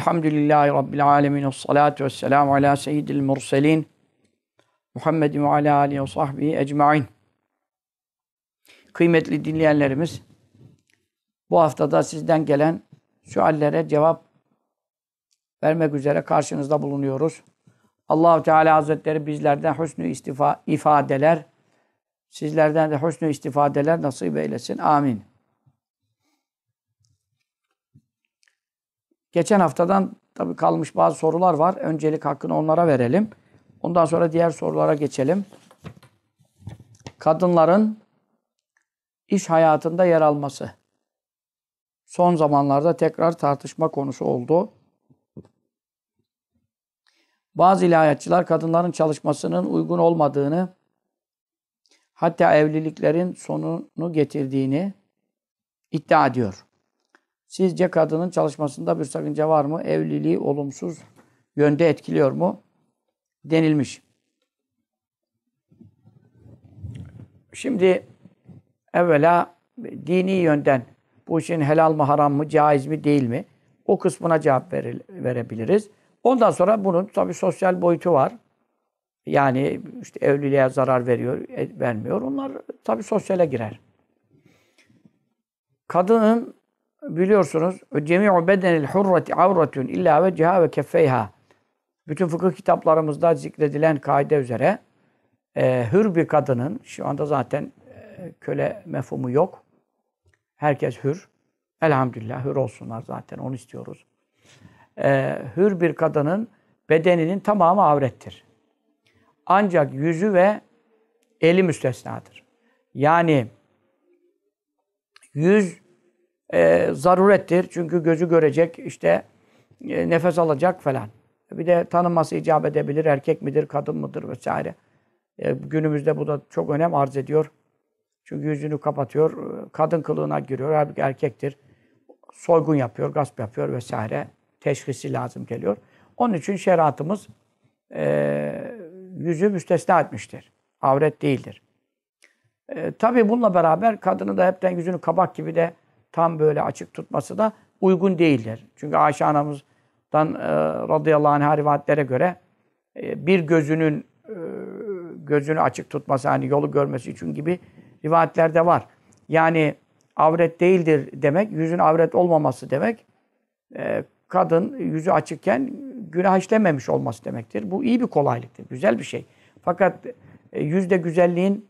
Elhamdülillahi Rabbil alemin. Salatu vesselamu ala seyyidil murselin. Muhammedin ve ala alihi ve sahbihi ecmain. Kıymetli dinleyenlerimiz, bu haftada sizden gelen suallere cevap vermek üzere karşınızda bulunuyoruz. allah Teala Hazretleri bizlerden hüsnü istifa, ifadeler, sizlerden de hüsnü istifadeler nasip eylesin. Amin. Geçen haftadan tabii kalmış bazı sorular var. Öncelik hakkını onlara verelim. Ondan sonra diğer sorulara geçelim. Kadınların iş hayatında yer alması. Son zamanlarda tekrar tartışma konusu oldu. Bazı ilahiyatçılar kadınların çalışmasının uygun olmadığını, hatta evliliklerin sonunu getirdiğini iddia ediyor. Sizce kadının çalışmasında bir sakınca var mı? Evliliği olumsuz yönde etkiliyor mu? Denilmiş. Şimdi evvela dini yönden bu işin helal mı haram mı caiz mi değil mi o kısmına cevap verebiliriz. Ondan sonra bunun tabii sosyal boyutu var. Yani işte evliliğe zarar veriyor, e, vermiyor. Onlar tabii sosyale girer. Kadının biliyorsunuz cemi'u bedenil hurreti avretun illa veciha ve keffeyha. Bütün fıkıh kitaplarımızda zikredilen kaide üzere e, hür bir kadının, şu anda zaten e, köle mefhumu yok. Herkes hür. Elhamdülillah hür olsunlar zaten onu istiyoruz. E, hür bir kadının bedeninin tamamı avrettir. Ancak yüzü ve eli müstesnadır. Yani yüz e, zarurettir. Çünkü gözü görecek, işte e, nefes alacak falan. Bir de tanınması icap edebilir. Erkek midir, kadın mıdır vesaire. E, günümüzde bu da çok önem arz ediyor. Çünkü yüzünü kapatıyor, kadın kılığına giriyor. Halbuki erkektir. Soygun yapıyor, gasp yapıyor vesaire. Teşhisi lazım geliyor. Onun için şeriatımız e, yüzü müstesna etmiştir. Avret değildir. E, tabii bununla beraber kadını da hepten yüzünü kabak gibi de tam böyle açık tutması da uygun değildir. Çünkü Ayşe anamızdan e, radıyallahu anh rivayetlere göre e, bir gözünün e, gözünü açık tutması hani yolu görmesi için gibi rivayetlerde var. Yani avret değildir demek, yüzün avret olmaması demek. E, kadın yüzü açıkken günah işlememiş olması demektir. Bu iyi bir kolaylıktır, güzel bir şey. Fakat e, yüzde güzelliğin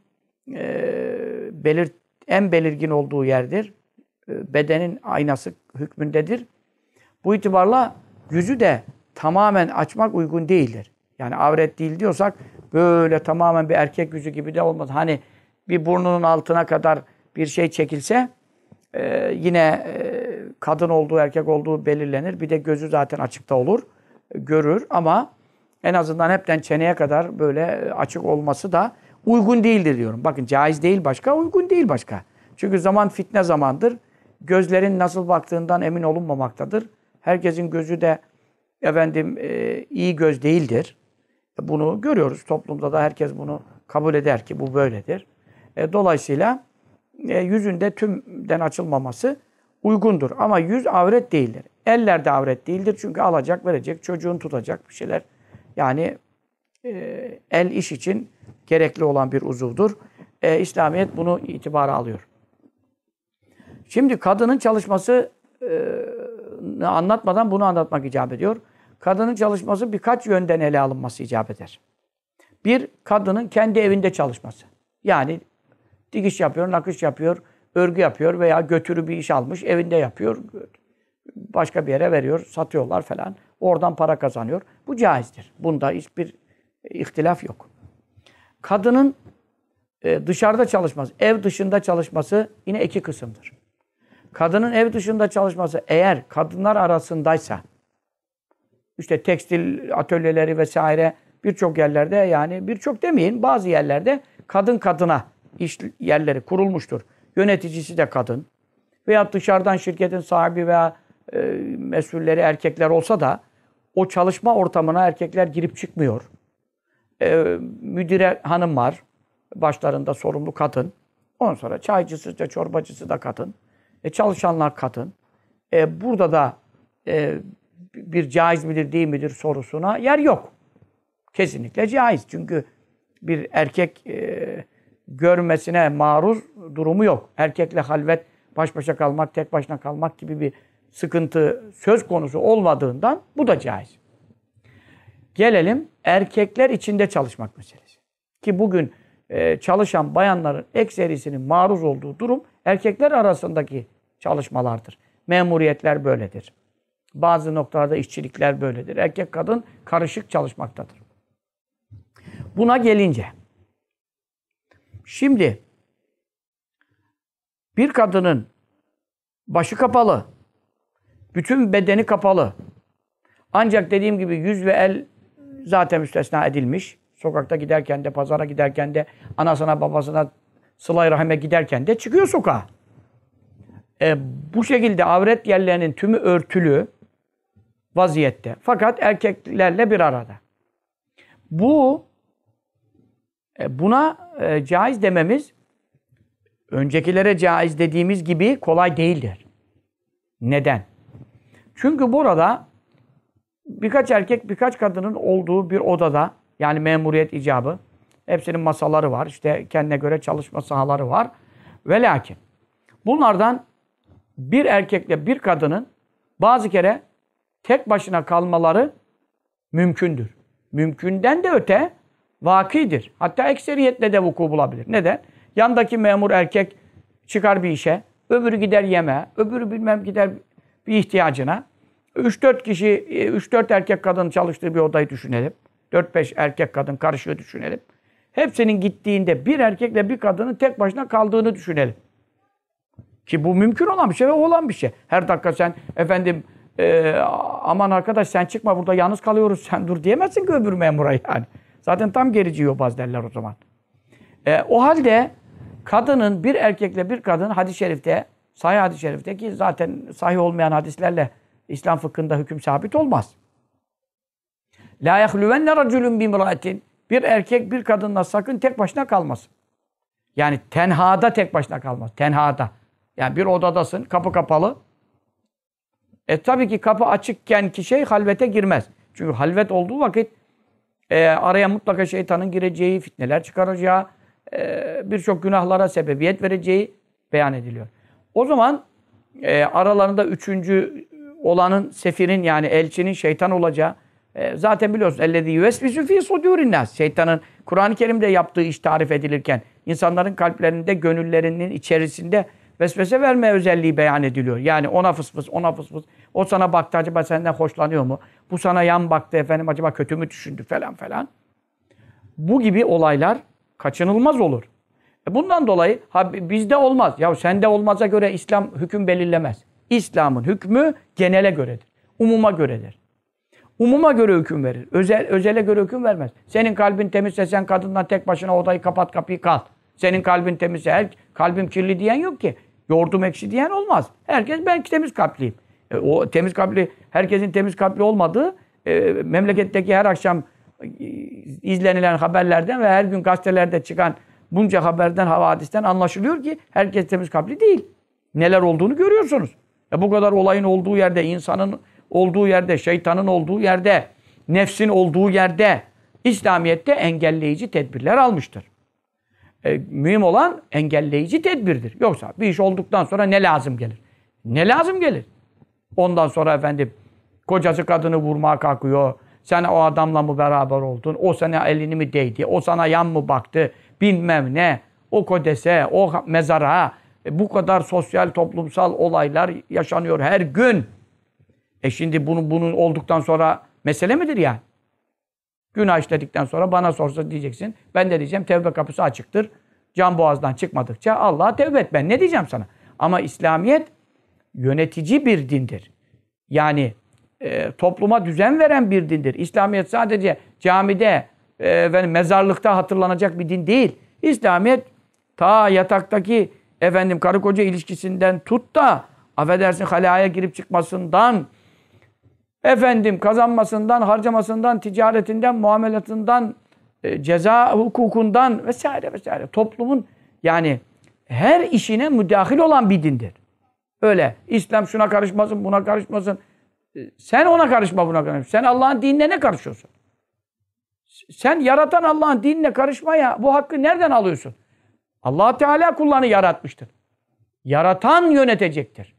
e, belir, en belirgin olduğu yerdir. E, bedenin aynası hükmündedir. Bu itibarla yüzü de tamamen açmak uygun değildir. Yani avret değil diyorsak böyle tamamen bir erkek yüzü gibi de olmaz. Hani bir burnunun altına kadar bir şey çekilse e, yine e, kadın olduğu erkek olduğu belirlenir. Bir de gözü zaten açıkta olur. Görür ama en azından hepten çeneye kadar böyle e, açık olması da uygun değildir diyorum. Bakın caiz değil başka, uygun değil başka. Çünkü zaman fitne zamandır gözlerin nasıl baktığından emin olunmamaktadır. Herkesin gözü de efendim e, iyi göz değildir. E, bunu görüyoruz. Toplumda da herkes bunu kabul eder ki bu böyledir. E, dolayısıyla yüzünde tümden açılmaması uygundur. Ama yüz avret değildir. Eller de avret değildir. Çünkü alacak, verecek, çocuğun tutacak bir şeyler. Yani el iş için gerekli olan bir uzuvdur. E, İslamiyet bunu itibara alıyor. Şimdi kadının çalışması e, anlatmadan bunu anlatmak icap ediyor. Kadının çalışması birkaç yönden ele alınması icap eder. Bir, kadının kendi evinde çalışması. Yani dikiş yapıyor, nakış yapıyor, örgü yapıyor veya götürü bir iş almış, evinde yapıyor. Başka bir yere veriyor, satıyorlar falan. Oradan para kazanıyor. Bu caizdir. Bunda hiçbir ihtilaf yok. Kadının e, dışarıda çalışması, ev dışında çalışması yine iki kısımdır. Kadının ev dışında çalışması eğer kadınlar arasındaysa işte tekstil atölyeleri vesaire birçok yerlerde yani birçok demeyin bazı yerlerde kadın kadına iş yerleri kurulmuştur. Yöneticisi de kadın veya dışarıdan şirketin sahibi veya e, mesulleri erkekler olsa da o çalışma ortamına erkekler girip çıkmıyor. E, müdire hanım var. Başlarında sorumlu kadın. Ondan sonra çaycısı da çorbacısı da kadın. E, çalışanlar kadın. E, burada da e, bir caiz midir değil midir sorusuna yer yok. Kesinlikle caiz. Çünkü bir erkek e, görmesine maruz durumu yok. Erkekle halvet, baş başa kalmak, tek başına kalmak gibi bir sıkıntı söz konusu olmadığından bu da caiz. Gelelim erkekler içinde çalışmak meselesi. Ki bugün e, çalışan bayanların ekserisinin maruz olduğu durum erkekler arasındaki çalışmalardır. Memuriyetler böyledir. Bazı noktalarda işçilikler böyledir. Erkek kadın karışık çalışmaktadır. Buna gelince şimdi bir kadının başı kapalı, bütün bedeni kapalı. Ancak dediğim gibi yüz ve el zaten müstesna edilmiş. Sokakta giderken de, pazara giderken de, anasına babasına sılay rahime giderken de çıkıyor sokağa. E, bu şekilde avret yerlerinin tümü örtülü vaziyette. Fakat erkeklerle bir arada. Bu e, buna e, caiz dememiz öncekilere caiz dediğimiz gibi kolay değildir. Neden? Çünkü burada birkaç erkek birkaç kadının olduğu bir odada yani memuriyet icabı. Hepsinin masaları var. İşte kendine göre çalışma sahaları var. Ve lakin bunlardan bir erkekle bir kadının bazı kere tek başına kalmaları mümkündür. Mümkünden de öte vakidir. Hatta ekseriyetle de vuku bulabilir. Neden? Yandaki memur erkek çıkar bir işe, öbürü gider yeme, öbürü bilmem gider bir ihtiyacına. 3-4 kişi, 3-4 e, erkek kadın çalıştığı bir odayı düşünelim. 4-5 erkek kadın karışıyor düşünelim. Hepsinin gittiğinde bir erkekle bir kadının tek başına kaldığını düşünelim. Ki bu mümkün olan bir şey ve olan bir şey. Her dakika sen efendim e, aman arkadaş sen çıkma burada yalnız kalıyoruz sen dur diyemezsin ki öbür memura yani. Zaten tam gerici yobaz derler o zaman. E, o halde kadının bir erkekle bir kadın hadis-i şerifte, sahih hadis-i şerifte ki zaten sahih olmayan hadislerle İslam fıkhında hüküm sabit olmaz. La yehlüvenne racülün bimraatin. Bir erkek bir kadınla sakın tek başına kalmasın. Yani tenhada tek başına kalmaz. Tenhada. Yani bir odadasın, kapı kapalı. E tabii ki kapı açıkken ki şey halvete girmez. Çünkü halvet olduğu vakit e, araya mutlaka şeytanın gireceği, fitneler çıkaracağı, e, birçok günahlara sebebiyet vereceği beyan ediliyor. O zaman e, aralarında üçüncü olanın sefirin yani elçinin şeytan olacağı e, zaten biliyorsun ellezî yüvesvisü fî sudûrinnâs. Şeytanın Kur'an-ı Kerim'de yaptığı iş tarif edilirken insanların kalplerinde, gönüllerinin içerisinde vesvese verme özelliği beyan ediliyor. Yani ona fısfıs, ona fısfıs. O sana baktı acaba senden hoşlanıyor mu? Bu sana yan baktı efendim acaba kötü mü düşündü falan falan. Bu gibi olaylar kaçınılmaz olur. E, bundan dolayı ha, bizde olmaz. Ya sende olmaza göre İslam hüküm belirlemez. İslam'ın hükmü genele göredir. Umuma göredir. Umuma göre hüküm verir. Özel, özele göre hüküm vermez. Senin kalbin temizse sen kadından tek başına odayı kapat kapıyı kalk. Senin kalbin temizse her, kalbim kirli diyen yok ki. Yoğurdum ekşi diyen olmaz. Herkes ben temiz kalpliyim. E, o temiz kalpli, herkesin temiz kalpli olmadığı e, memleketteki her akşam e, izlenilen haberlerden ve her gün gazetelerde çıkan bunca haberden, havadisten anlaşılıyor ki herkes temiz kalpli değil. Neler olduğunu görüyorsunuz. E bu kadar olayın olduğu yerde insanın olduğu yerde, şeytanın olduğu yerde, nefsin olduğu yerde İslamiyet'te engelleyici tedbirler almıştır. E, mühim olan engelleyici tedbirdir. Yoksa bir iş olduktan sonra ne lazım gelir? Ne lazım gelir? Ondan sonra efendim kocası kadını vurmaya kalkıyor. Sen o adamla mı beraber oldun? O sana elini mi değdi? O sana yan mı baktı? Bilmem ne. O kodese, o mezara. E, bu kadar sosyal toplumsal olaylar yaşanıyor her gün. E şimdi bunu, bunun olduktan sonra mesele midir yani? Günah işledikten sonra bana sorsa diyeceksin. Ben de diyeceğim tevbe kapısı açıktır. Can boğazdan çıkmadıkça Allah'a tevbe et ben. Ne diyeceğim sana? Ama İslamiyet yönetici bir dindir. Yani e, topluma düzen veren bir dindir. İslamiyet sadece camide, ve mezarlıkta hatırlanacak bir din değil. İslamiyet ta yataktaki efendim karı koca ilişkisinden tut da affedersin halaya girip çıkmasından Efendim kazanmasından, harcamasından, ticaretinden, muamelatından, e, ceza hukukundan vesaire vesaire. Toplumun yani her işine müdahil olan bir dindir. Öyle İslam şuna karışmasın, buna karışmasın. E, sen ona karışma, buna karışma. Sen Allah'ın dinine ne karışıyorsun? Sen yaratan Allah'ın dinine karışmaya bu hakkı nereden alıyorsun? allah Teala kullanı yaratmıştır. Yaratan yönetecektir.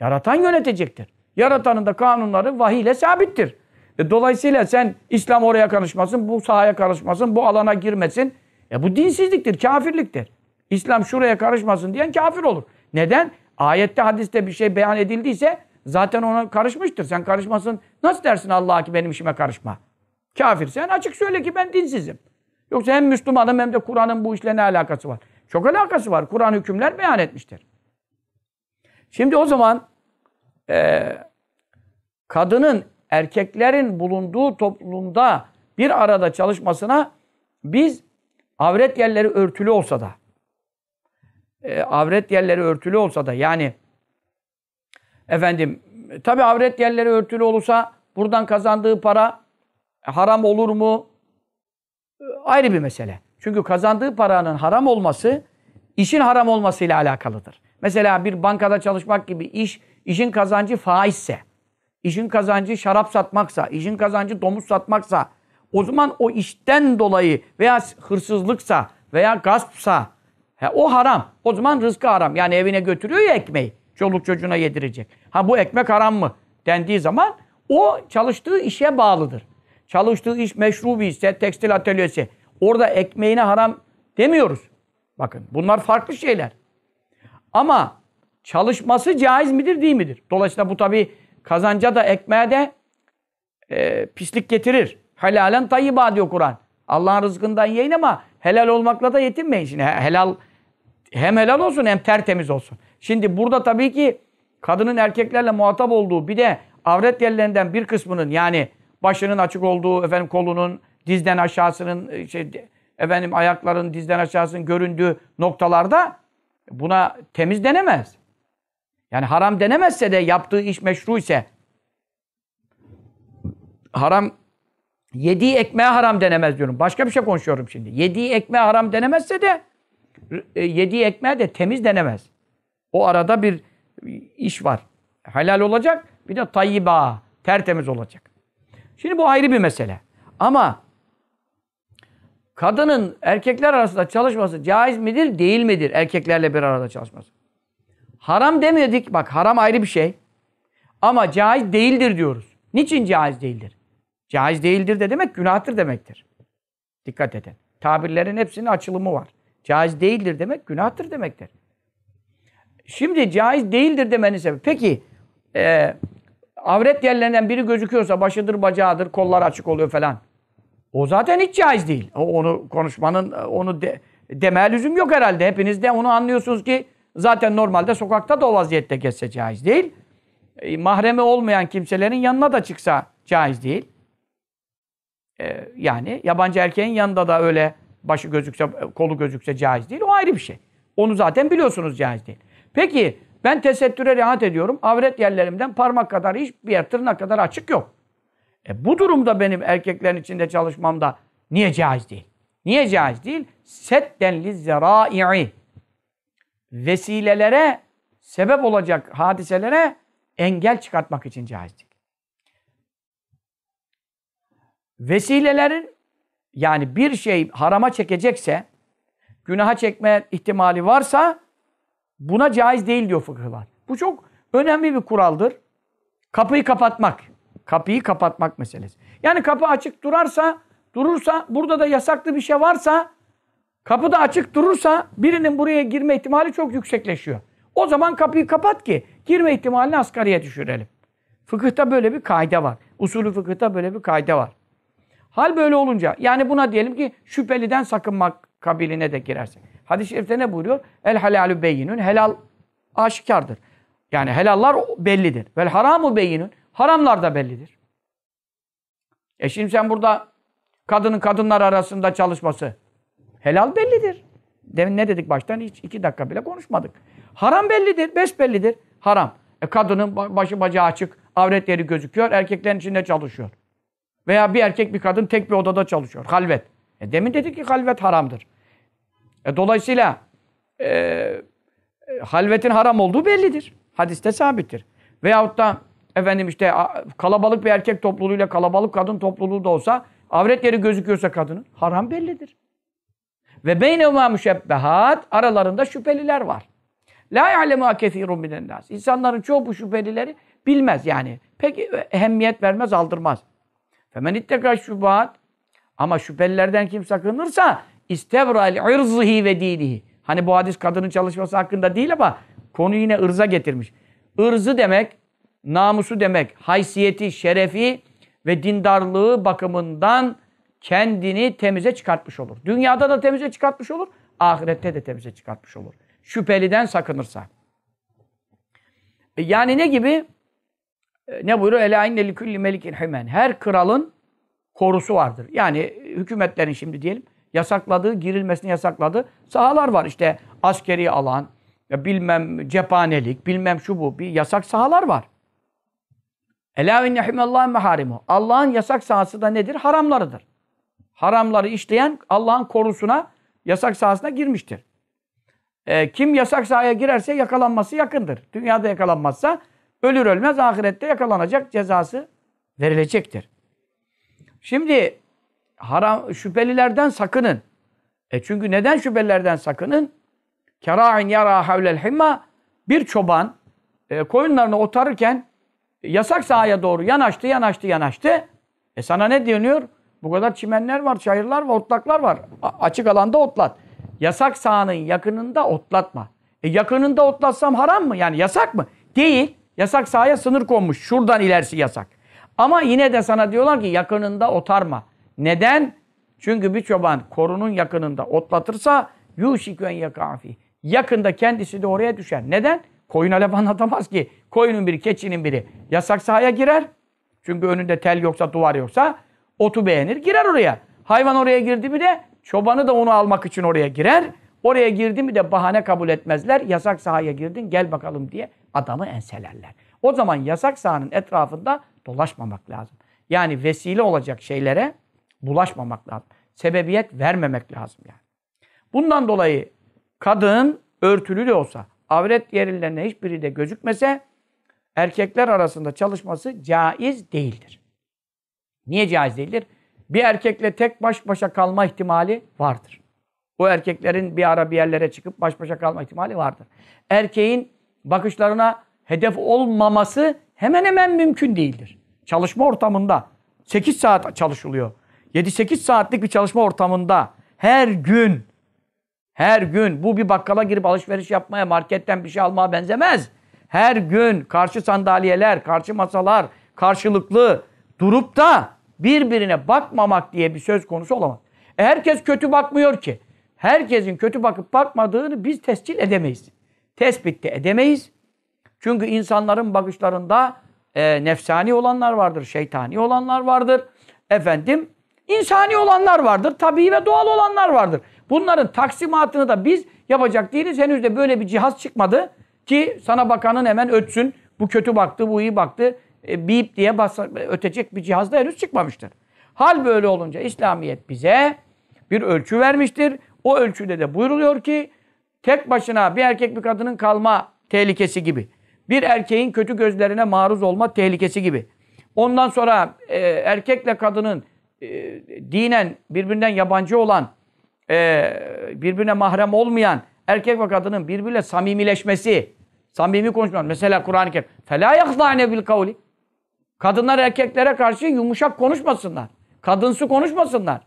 Yaratan yönetecektir. Yaratanın da kanunları vahiyle sabittir. E, dolayısıyla sen İslam oraya karışmasın, bu sahaya karışmasın, bu alana girmesin. E, bu dinsizliktir, kafirliktir. İslam şuraya karışmasın diyen kafir olur. Neden? Ayette, hadiste bir şey beyan edildiyse zaten ona karışmıştır. Sen karışmasın. Nasıl dersin Allah'a ki benim işime karışma? Kafir. Sen açık söyle ki ben dinsizim. Yoksa hem Müslümanım hem de Kur'an'ın bu işle ne alakası var? Çok alakası var. Kur'an hükümler beyan etmiştir. Şimdi o zaman e, kadının erkeklerin bulunduğu toplumda bir arada çalışmasına biz avret yerleri örtülü olsa da e, avret yerleri örtülü olsa da yani efendim tabi avret yerleri örtülü olursa buradan kazandığı para haram olur mu? E, ayrı bir mesele. Çünkü kazandığı paranın haram olması işin haram olmasıyla alakalıdır. Mesela bir bankada çalışmak gibi iş işin kazancı faizse, işin kazancı şarap satmaksa, işin kazancı domuz satmaksa, o zaman o işten dolayı veya hırsızlıksa veya gaspsa he, o haram. O zaman rızkı haram. Yani evine götürüyor ya ekmeği. Çoluk çocuğuna yedirecek. Ha bu ekmek haram mı? Dendiği zaman o çalıştığı işe bağlıdır. Çalıştığı iş meşru bir ise, tekstil atölyesi. Orada ekmeğine haram demiyoruz. Bakın bunlar farklı şeyler. Ama çalışması caiz midir değil midir? Dolayısıyla bu tabi kazanca da ekmeğe de e, pislik getirir. Helalen tayyiba diyor Kur'an. Allah'ın rızkından yiyin ama helal olmakla da yetinmeyin. Şimdi helal hem helal olsun hem tertemiz olsun. Şimdi burada tabii ki kadının erkeklerle muhatap olduğu bir de avret yerlerinden bir kısmının yani başının açık olduğu, efendim kolunun, dizden aşağısının, e, şey, efendim ayakların dizden aşağısının göründüğü noktalarda buna temiz denemez. Yani haram denemezse de yaptığı iş meşru ise haram yediği ekmeğe haram denemez diyorum. Başka bir şey konuşuyorum şimdi. Yediği ekmeğe haram denemezse de e, yediği ekmeğe de temiz denemez. O arada bir iş var. Helal olacak bir de tayyiba, tertemiz olacak. Şimdi bu ayrı bir mesele. Ama kadının erkekler arasında çalışması caiz midir, değil midir erkeklerle bir arada çalışması? Haram demedik. Bak haram ayrı bir şey. Ama caiz değildir diyoruz. Niçin caiz değildir? Caiz değildir de demek günahtır demektir. Dikkat edin. Tabirlerin hepsinin açılımı var. Caiz değildir demek günahtır demektir. Şimdi caiz değildir demenin sebebi. Peki e, avret yerlerinden biri gözüküyorsa başıdır bacağıdır kollar açık oluyor falan. O zaten hiç caiz değil. O, onu konuşmanın e, onu de, demeye lüzum yok herhalde. Hepiniz de onu anlıyorsunuz ki Zaten normalde sokakta da o vaziyette geçse caiz değil. E, mahremi olmayan kimselerin yanına da çıksa caiz değil. E, yani yabancı erkeğin yanında da öyle başı gözükse, kolu gözükse caiz değil. O ayrı bir şey. Onu zaten biliyorsunuz caiz değil. Peki ben tesettüre rahat ediyorum. Avret yerlerimden parmak kadar hiçbir yer tırnak kadar açık yok. E, bu durumda benim erkeklerin içinde çalışmamda niye caiz değil? Niye caiz değil? Setten li zerai'i vesilelere, sebep olacak hadiselere engel çıkartmak için caizdir. Vesilelerin yani bir şey harama çekecekse, günaha çekme ihtimali varsa buna caiz değil diyor fıkıhlar. Bu çok önemli bir kuraldır. Kapıyı kapatmak. Kapıyı kapatmak meselesi. Yani kapı açık durarsa, durursa, burada da yasaklı bir şey varsa Kapı da açık durursa birinin buraya girme ihtimali çok yüksekleşiyor. O zaman kapıyı kapat ki girme ihtimalini asgariye düşürelim. Fıkıhta böyle bir kaide var. Usulü fıkıhta böyle bir kaide var. Hal böyle olunca yani buna diyelim ki şüpheliden sakınmak kabiline de girersek. Hadis-i şerifte ne buyuruyor? El halalü beyinün. Helal aşikardır. Yani helallar bellidir. Vel haramu beyinün. Haramlar da bellidir. E şimdi sen burada kadının kadınlar arasında çalışması, Helal bellidir. Demin ne dedik baştan? Hiç iki dakika bile konuşmadık. Haram bellidir, beş bellidir. Haram. E kadının başı bacağı açık, avret yeri gözüküyor, erkeklerin içinde çalışıyor. Veya bir erkek bir kadın tek bir odada çalışıyor. Halvet. E demin dedik ki halvet haramdır. E dolayısıyla e, e halvetin haram olduğu bellidir. Hadiste sabittir. Veyahut da efendim işte kalabalık bir erkek topluluğuyla kalabalık kadın topluluğu da olsa avret yeri gözüküyorsa kadının haram bellidir. Ve beynevma müşebbehat aralarında şüpheliler var. La ya'lemu kesirun minen nas. İnsanların çoğu bu şüphelileri bilmez yani. Pek ehemmiyet vermez, aldırmaz. Femen itteka şubat ama şüphelilerden kim sakınırsa istevral irzhi ve dinihi. Hani bu hadis kadının çalışması hakkında değil ama konu yine ırza getirmiş. Irzı demek, namusu demek, haysiyeti, şerefi ve dindarlığı bakımından kendini temize çıkartmış olur. Dünyada da temize çıkartmış olur, ahirette de temize çıkartmış olur. Şüpheliden sakınırsa. E, yani ne gibi? E, ne buyuruyor? Ela inne li kulli melikin himen. Her kralın korusu vardır. Yani hükümetlerin şimdi diyelim yasakladığı, girilmesini yasakladı. sahalar var. işte askeri alan, ya bilmem cephanelik, bilmem şu bu bir yasak sahalar var. Ela inne himallahi maharimu. Allah'ın yasak sahası da nedir? Haramlarıdır haramları işleyen Allah'ın korusuna, yasak sahasına girmiştir. E, kim yasak sahaya girerse yakalanması yakındır. Dünyada yakalanmazsa ölür ölmez ahirette yakalanacak cezası verilecektir. Şimdi haram şüphelilerden sakının. E çünkü neden şüphelilerden sakının? Kera'in yara havlel himma bir çoban e, koyunlarını otarırken yasak sahaya doğru yanaştı, yanaştı, yanaştı. E sana ne deniyor? Bu kadar çimenler var, çayırlar var, otlaklar var. A açık alanda otlat. Yasak sahanın yakınında otlatma. E yakınında otlatsam haram mı? Yani yasak mı? Değil. Yasak sahaya sınır konmuş. Şuradan ilerisi yasak. Ama yine de sana diyorlar ki yakınında otarma. Neden? Çünkü bir çoban korunun yakınında otlatırsa yuşikön yakafi. Yakında kendisi de oraya düşer. Neden? Koyun alev anlatamaz ki. Koyunun biri, keçinin biri yasak sahaya girer. Çünkü önünde tel yoksa, duvar yoksa otu beğenir girer oraya. Hayvan oraya girdi mi de çobanı da onu almak için oraya girer. Oraya girdi mi de bahane kabul etmezler. Yasak sahaya girdin gel bakalım diye adamı enselerler. O zaman yasak sahanın etrafında dolaşmamak lazım. Yani vesile olacak şeylere bulaşmamak lazım. Sebebiyet vermemek lazım yani. Bundan dolayı kadın örtülü de olsa, avret yerlerine hiçbiri de gözükmese erkekler arasında çalışması caiz değildir. Niye caiz değildir? Bir erkekle tek baş başa kalma ihtimali vardır. O erkeklerin bir ara bir yerlere çıkıp baş başa kalma ihtimali vardır. Erkeğin bakışlarına hedef olmaması hemen hemen mümkün değildir. Çalışma ortamında 8 saat çalışılıyor. 7-8 saatlik bir çalışma ortamında her gün her gün bu bir bakkala girip alışveriş yapmaya, marketten bir şey almaya benzemez. Her gün karşı sandalyeler, karşı masalar, karşılıklı durup da birbirine bakmamak diye bir söz konusu olamaz. E herkes kötü bakmıyor ki. Herkesin kötü bakıp bakmadığını biz tescil edemeyiz. Tespit de edemeyiz. Çünkü insanların bakışlarında e, nefsani olanlar vardır, şeytani olanlar vardır. Efendim, insani olanlar vardır, tabii ve doğal olanlar vardır. Bunların taksimatını da biz yapacak değiliz. Henüz de böyle bir cihaz çıkmadı ki sana bakanın hemen ötsün. Bu kötü baktı, bu iyi baktı e, bip diye bas, ötecek bir cihazda henüz çıkmamıştır. Hal böyle olunca İslamiyet bize bir ölçü vermiştir. O ölçüde de buyruluyor ki tek başına bir erkek bir kadının kalma tehlikesi gibi. Bir erkeğin kötü gözlerine maruz olma tehlikesi gibi. Ondan sonra e, erkekle kadının e, dinen birbirinden yabancı olan, e, birbirine mahrem olmayan erkek ve kadının birbiriyle samimileşmesi, samimi konuşmalar. Mesela Kur'an-ı Kerim. فَلَا يَخْضَعْنَ بِالْقَوْلِ Kadınlar erkeklere karşı yumuşak konuşmasınlar. Kadınsı konuşmasınlar.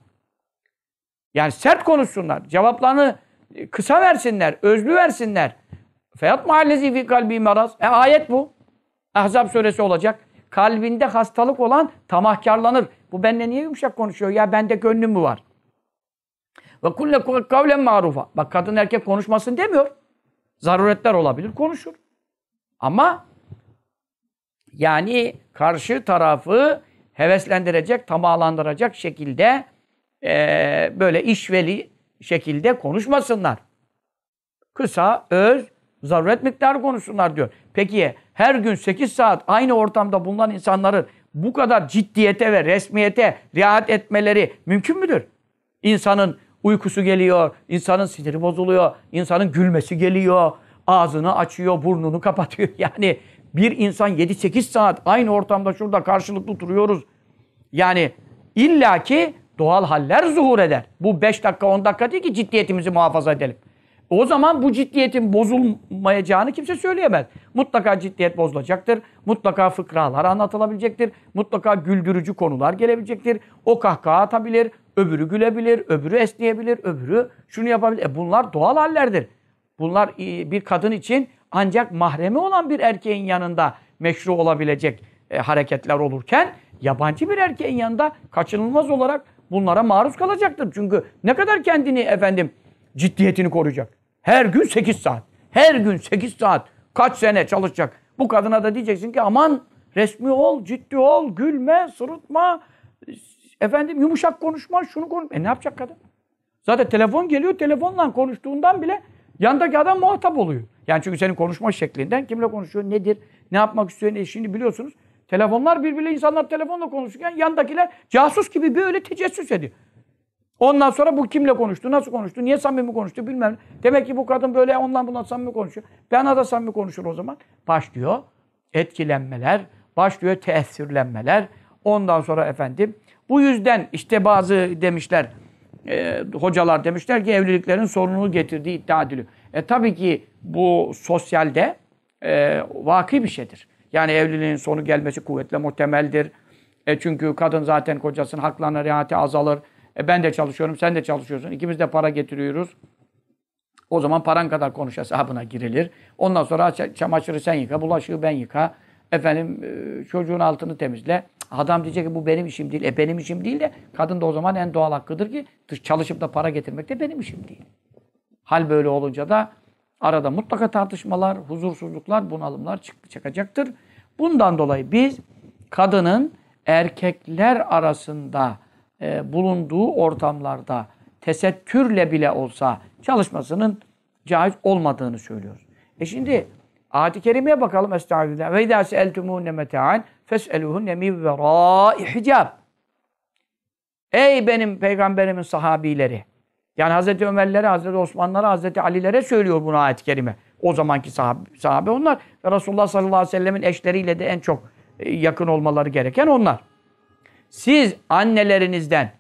Yani sert konuşsunlar. Cevaplarını kısa versinler, özlü versinler. Feyat mahallezi fi kalbi maraz. E ayet bu. Ahzab suresi olacak. Kalbinde hastalık olan tamahkarlanır. Bu benimle niye yumuşak konuşuyor? Ya bende gönlüm mü var? Ve kulle kavlen marufa. Bak kadın erkek konuşmasın demiyor. Zaruretler olabilir, konuşur. Ama yani karşı tarafı heveslendirecek, tamalandıracak şekilde e, böyle işveli şekilde konuşmasınlar. Kısa, öz, zaruret miktarı konuşsunlar diyor. Peki her gün 8 saat aynı ortamda bulunan insanların bu kadar ciddiyete ve resmiyete riayet etmeleri mümkün müdür? İnsanın uykusu geliyor, insanın siniri bozuluyor, insanın gülmesi geliyor, ağzını açıyor, burnunu kapatıyor. Yani bir insan 7-8 saat aynı ortamda şurada karşılıklı duruyoruz. Yani illaki doğal haller zuhur eder. Bu 5 dakika 10 dakika değil ki ciddiyetimizi muhafaza edelim. O zaman bu ciddiyetin bozulmayacağını kimse söyleyemez. Mutlaka ciddiyet bozulacaktır. Mutlaka fıkralar anlatılabilecektir. Mutlaka güldürücü konular gelebilecektir. O kahkaha atabilir, öbürü gülebilir, öbürü esneyebilir, öbürü şunu yapabilir. E bunlar doğal hallerdir. Bunlar e, bir kadın için ancak mahremi olan bir erkeğin yanında meşru olabilecek e, hareketler olurken yabancı bir erkeğin yanında kaçınılmaz olarak bunlara maruz kalacaktır. Çünkü ne kadar kendini efendim ciddiyetini koruyacak? Her gün 8 saat. Her gün 8 saat. Kaç sene çalışacak? Bu kadına da diyeceksin ki aman resmi ol, ciddi ol, gülme, sırıtma, efendim yumuşak konuşma, şunu konuş. E ne yapacak kadın? Zaten telefon geliyor, telefonla konuştuğundan bile yandaki adam muhatap oluyor. Yani çünkü senin konuşma şeklinden kimle konuşuyor, nedir, ne yapmak istiyor, ne? Şimdi biliyorsunuz telefonlar birbirle insanlar telefonla konuşurken yandakiler casus gibi böyle tecessüs ediyor. Ondan sonra bu kimle konuştu, nasıl konuştu, niye samimi konuştu bilmem Demek ki bu kadın böyle ondan bundan samimi konuşuyor. Ben da samimi konuşur o zaman. Başlıyor etkilenmeler, başlıyor teessürlenmeler. Ondan sonra efendim bu yüzden işte bazı demişler, e, hocalar demişler ki evliliklerin sorununu getirdiği iddia ediliyor. E tabii ki bu sosyalde e, vaki bir şeydir. Yani evliliğin sonu gelmesi kuvvetle muhtemeldir. E çünkü kadın zaten kocasının haklarına riayeti azalır. E ben de çalışıyorum, sen de çalışıyorsun. İkimiz de para getiriyoruz. O zaman paran kadar konuş hesabına girilir. Ondan sonra çamaşırı sen yıka, bulaşığı ben yıka. Efendim e, çocuğun altını temizle. Adam diyecek ki bu benim işim değil. E benim işim değil de kadın da o zaman en doğal hakkıdır ki çalışıp da para getirmek de benim işim değil. Hal böyle olunca da Arada mutlaka tartışmalar, huzursuzluklar, bunalımlar çık çıkacaktır. Bundan dolayı biz kadının erkekler arasında e, bulunduğu ortamlarda tesettürle bile olsa çalışmasının caiz olmadığını söylüyoruz. E şimdi ayet-i kerimeye bakalım. Estağfirullah. Ve idâ seeltumûne meta'an fes'elûhunne min verâi hicab. Ey benim peygamberimin sahabileri. Yani Hazreti Ömer'lere, Hazreti Osman'lara, Hazreti Ali'lere söylüyor bunu ayet-i kerime. O zamanki sahabe, sahabe onlar. Ve Resulullah sallallahu aleyhi ve sellemin eşleriyle de en çok e, yakın olmaları gereken onlar. Siz annelerinizden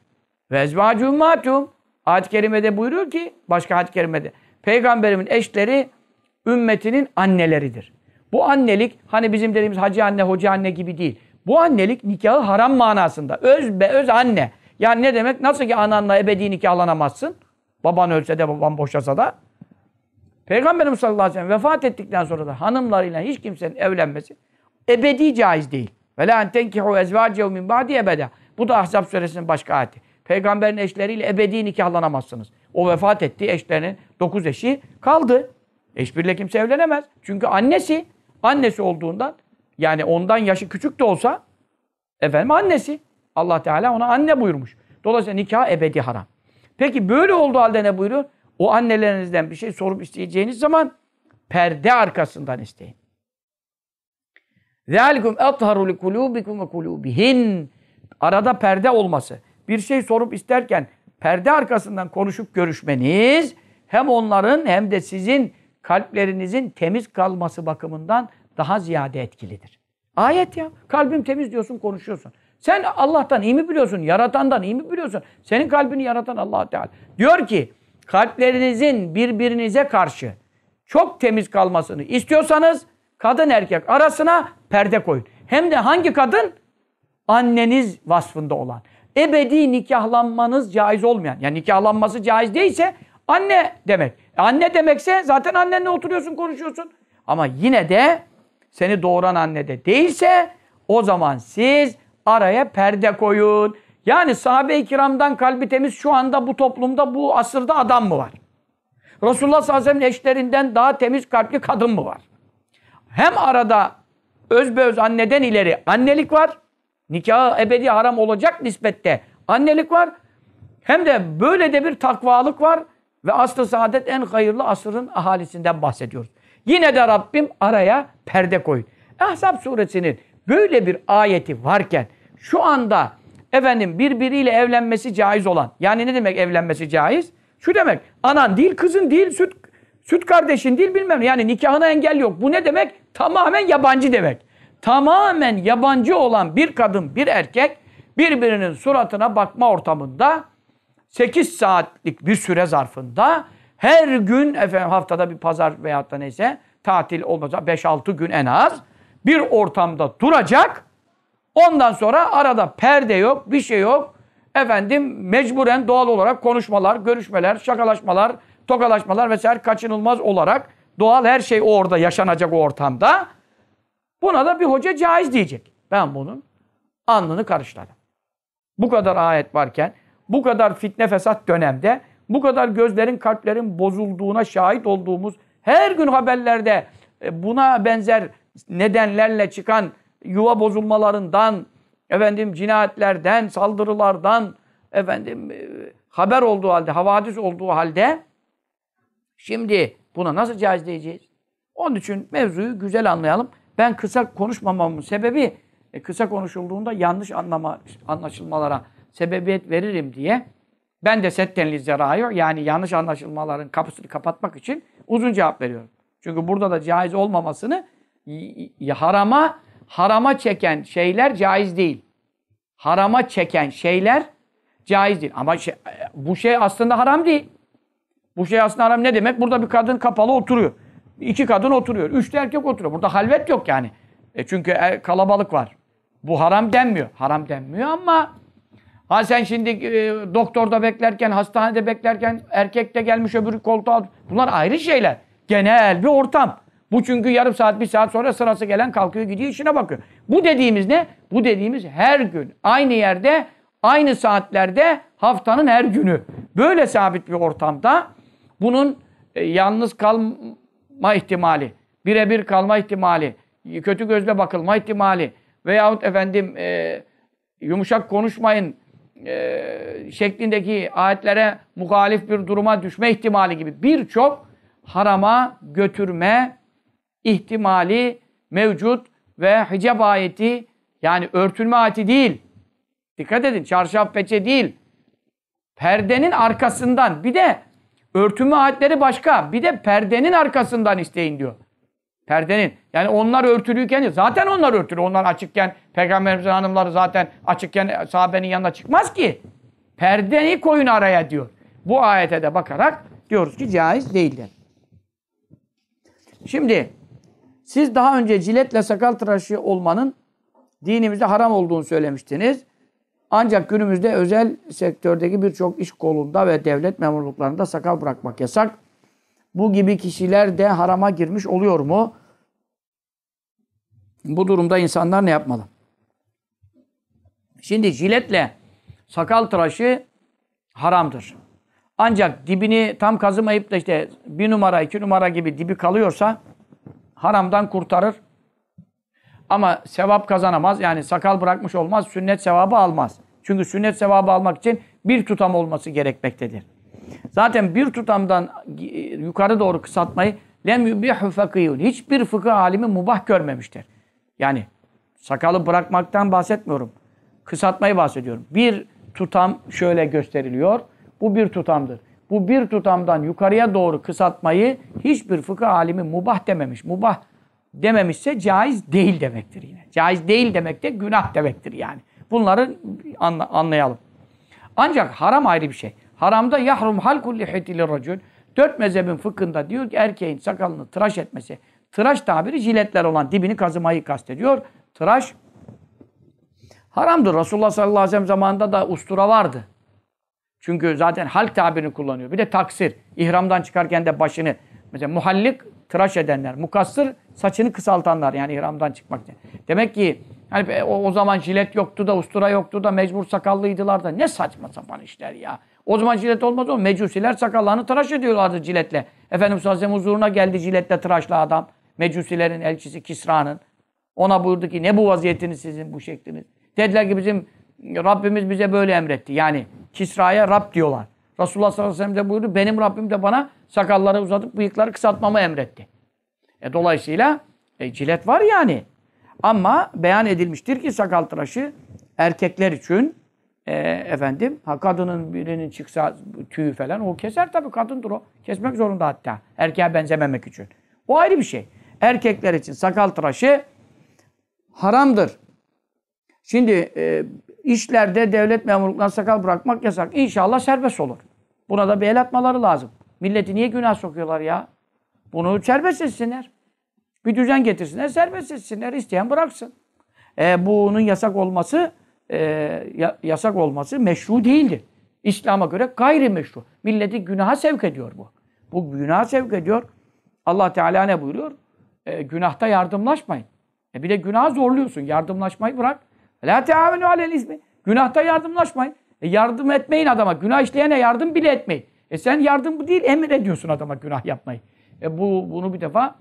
ve ezvacü ümmatum ayet-i kerimede buyuruyor ki başka ayet-i kerimede peygamberimin eşleri ümmetinin anneleridir. Bu annelik hani bizim dediğimiz hacı anne, hoca anne gibi değil. Bu annelik nikahı haram manasında. Öz be öz anne. Yani ne demek? Nasıl ki ananla ebedi nikahlanamazsın? Baban ölse de baban boşasa da Peygamberimiz sallallahu aleyhi ve sellem vefat ettikten sonra da hanımlarıyla hiç kimsenin evlenmesi ebedi caiz değil. Ve la tenkihu ezvacehu min ba'di ebeda. Bu da Ahzab suresinin başka ayeti. Peygamberin eşleriyle ebedi nikahlanamazsınız. O vefat etti. Eşlerinin dokuz eşi kaldı. Eşbirle kimse evlenemez. Çünkü annesi, annesi olduğundan yani ondan yaşı küçük de olsa efendim annesi. Allah Teala ona anne buyurmuş. Dolayısıyla nikah ebedi haram. Peki böyle oldu halde ne buyuruyor? O annelerinizden bir şey sorup isteyeceğiniz zaman perde arkasından isteyin. ذَٰلِكُمْ اَطْهَرُ لِكُلُوبِكُمْ وَكُلُوبِهِنْ Arada perde olması. Bir şey sorup isterken perde arkasından konuşup görüşmeniz hem onların hem de sizin kalplerinizin temiz kalması bakımından daha ziyade etkilidir. Ayet ya. Kalbim temiz diyorsun konuşuyorsun. Sen Allah'tan iyi mi biliyorsun? Yaratandan iyi mi biliyorsun? Senin kalbini yaratan allah Teala. Diyor ki kalplerinizin birbirinize karşı çok temiz kalmasını istiyorsanız kadın erkek arasına perde koyun. Hem de hangi kadın? Anneniz vasfında olan. Ebedi nikahlanmanız caiz olmayan. Yani nikahlanması caiz değilse anne demek. E anne demekse zaten annenle oturuyorsun konuşuyorsun. Ama yine de seni doğuran anne de değilse o zaman siz Araya perde koyun. Yani sahabe-i kiramdan kalbi temiz şu anda bu toplumda bu asırda adam mı var? Resulullah sallallahu aleyhi ve sellem eşlerinden daha temiz kalpli kadın mı var? Hem arada özbeöz anneden ileri annelik var. Nikahı ebedi haram olacak nispette annelik var. Hem de böyle de bir takvalık var. Ve aslı saadet en hayırlı asırın ahalisinden bahsediyoruz. Yine de Rabbim araya perde koy. Ahzab suresinin böyle bir ayeti varken şu anda efendim birbiriyle evlenmesi caiz olan. Yani ne demek evlenmesi caiz? Şu demek. Anan değil, kızın değil, süt süt kardeşin değil bilmem ne. Yani nikahına engel yok. Bu ne demek? Tamamen yabancı demek. Tamamen yabancı olan bir kadın, bir erkek birbirinin suratına bakma ortamında 8 saatlik bir süre zarfında her gün efendim haftada bir pazar veyahut da neyse tatil olmasa 5-6 gün en az bir ortamda duracak Ondan sonra arada perde yok, bir şey yok. Efendim mecburen doğal olarak konuşmalar, görüşmeler, şakalaşmalar, tokalaşmalar vesaire kaçınılmaz olarak doğal her şey orada yaşanacak o ortamda. Buna da bir hoca caiz diyecek. Ben bunun anlını karıştırdım. Bu kadar ayet varken, bu kadar fitne fesat dönemde, bu kadar gözlerin kalplerin bozulduğuna şahit olduğumuz her gün haberlerde e, buna benzer nedenlerle çıkan yuva bozulmalarından, efendim cinayetlerden, saldırılardan, efendim e, haber olduğu halde, havadis olduğu halde şimdi buna nasıl caiz diyeceğiz? Onun için mevzuyu güzel anlayalım. Ben kısa konuşmamamın sebebi e, kısa konuşulduğunda yanlış anlama anlaşılmalara sebebiyet veririm diye ben de settenli zerayo yani yanlış anlaşılmaların kapısını kapatmak için uzun cevap veriyorum. Çünkü burada da caiz olmamasını harama harama çeken şeyler caiz değil. Harama çeken şeyler caiz değil. Ama şey, e, bu şey aslında haram değil. Bu şey aslında haram ne demek? Burada bir kadın kapalı oturuyor. İki kadın oturuyor. Üç de erkek oturuyor. Burada halvet yok yani. E çünkü e, kalabalık var. Bu haram denmiyor. Haram denmiyor ama ha sen şimdi e, doktorda beklerken, hastanede beklerken erkek de gelmiş öbürü koltuğa. Bunlar ayrı şeyler. Genel bir ortam. Bu çünkü yarım saat, bir saat sonra sırası gelen kalkıyor gidiyor işine bakıyor. Bu dediğimiz ne? Bu dediğimiz her gün aynı yerde, aynı saatlerde haftanın her günü. Böyle sabit bir ortamda bunun e, yalnız kalma ihtimali, birebir kalma ihtimali, kötü gözle bakılma ihtimali veyahut efendim e, yumuşak konuşmayın e, şeklindeki ayetlere muhalif bir duruma düşme ihtimali gibi birçok harama götürme ihtimali mevcut ve hicab ayeti yani örtülme ayeti değil. Dikkat edin çarşaf peçe değil. Perdenin arkasından bir de örtünme ayetleri başka. Bir de perdenin arkasından isteyin diyor. Perdenin. Yani onlar örtülüyken zaten onlar örtülü. Onlar açıkken peygamberimizin hanımları zaten açıkken sahabenin yanına çıkmaz ki. Perdeni koyun araya diyor. Bu ayete de bakarak diyoruz ki caiz değildir. Şimdi siz daha önce ciletle sakal tıraşı olmanın dinimizde haram olduğunu söylemiştiniz. Ancak günümüzde özel sektördeki birçok iş kolunda ve devlet memurluklarında sakal bırakmak yasak. Bu gibi kişiler de harama girmiş oluyor mu? Bu durumda insanlar ne yapmalı? Şimdi jiletle sakal tıraşı haramdır. Ancak dibini tam kazımayıp da işte bir numara, iki numara gibi dibi kalıyorsa haramdan kurtarır. Ama sevap kazanamaz. Yani sakal bırakmış olmaz, sünnet sevabı almaz. Çünkü sünnet sevabı almak için bir tutam olması gerekmektedir. Zaten bir tutamdan yukarı doğru kısaltmayı lem yubihu fakihun. Hiçbir fıkıh alimi mubah görmemiştir. Yani sakalı bırakmaktan bahsetmiyorum. Kısaltmayı bahsediyorum. Bir tutam şöyle gösteriliyor. Bu bir tutamdır bu bir tutamdan yukarıya doğru kısaltmayı hiçbir fıkıh alimi mubah dememiş. Mubah dememişse caiz değil demektir yine. Caiz değil demek de günah demektir yani. Bunları anlayalım. Ancak haram ayrı bir şey. Haramda yahrum halkul lihitili racül. Dört mezhebin fıkhında diyor ki erkeğin sakalını tıraş etmesi. Tıraş tabiri jiletler olan dibini kazımayı kastediyor. Tıraş haramdır. Resulullah sallallahu aleyhi ve sellem zamanında da ustura vardı. Çünkü zaten halk tabirini kullanıyor. Bir de taksir. İhramdan çıkarken de başını. Mesela muhallik tıraş edenler. Mukassır saçını kısaltanlar yani ihramdan çıkmak için. Demek ki hani o, o zaman jilet yoktu da ustura yoktu da mecbur sakallıydılar da ne saçma sapan işler ya. O zaman jilet olmaz o mecusiler sakallarını tıraş ediyorlardı jiletle. Efendimiz sallallahu huzuruna geldi jiletle tıraşlı adam. Mecusilerin elçisi Kisra'nın. Ona buyurdu ki ne bu vaziyetiniz sizin bu şekliniz. Dediler ki bizim Rabbimiz bize böyle emretti. Yani Kisra'ya Rab diyorlar. Resulullah sallallahu aleyhi ve sellem de buyurdu. Benim Rabbim de bana sakalları uzatıp bıyıkları kısaltmamı emretti. E, dolayısıyla e, cilet var yani. Ama beyan edilmiştir ki sakal tıraşı erkekler için e, efendim ha kadının birinin çıksa tüyü falan o keser tabii kadındır o. Kesmek zorunda hatta. Erkeğe benzememek için. O ayrı bir şey. Erkekler için sakal tıraşı haramdır. Şimdi e, işlerde devlet memurluğundan sakal bırakmak yasak. İnşallah serbest olur. Buna da bir el atmaları lazım. Milleti niye günah sokuyorlar ya? Bunu serbest etsinler. Bir düzen getirsinler, serbest etsinler. İsteyen bıraksın. E, bunun yasak olması e, yasak olması meşru değildi. İslam'a göre gayri Milleti günaha sevk ediyor bu. Bu günaha sevk ediyor. Allah Teala ne buyuruyor? E, günahta yardımlaşmayın. E bir de günah zorluyorsun. Yardımlaşmayı bırak. La teavenu alel ismi. Günahta yardımlaşmayın. E yardım etmeyin adama. Günah işleyene yardım bile etmeyin. E sen yardım değil emir ediyorsun adama günah yapmayı. E bu, bunu bir defa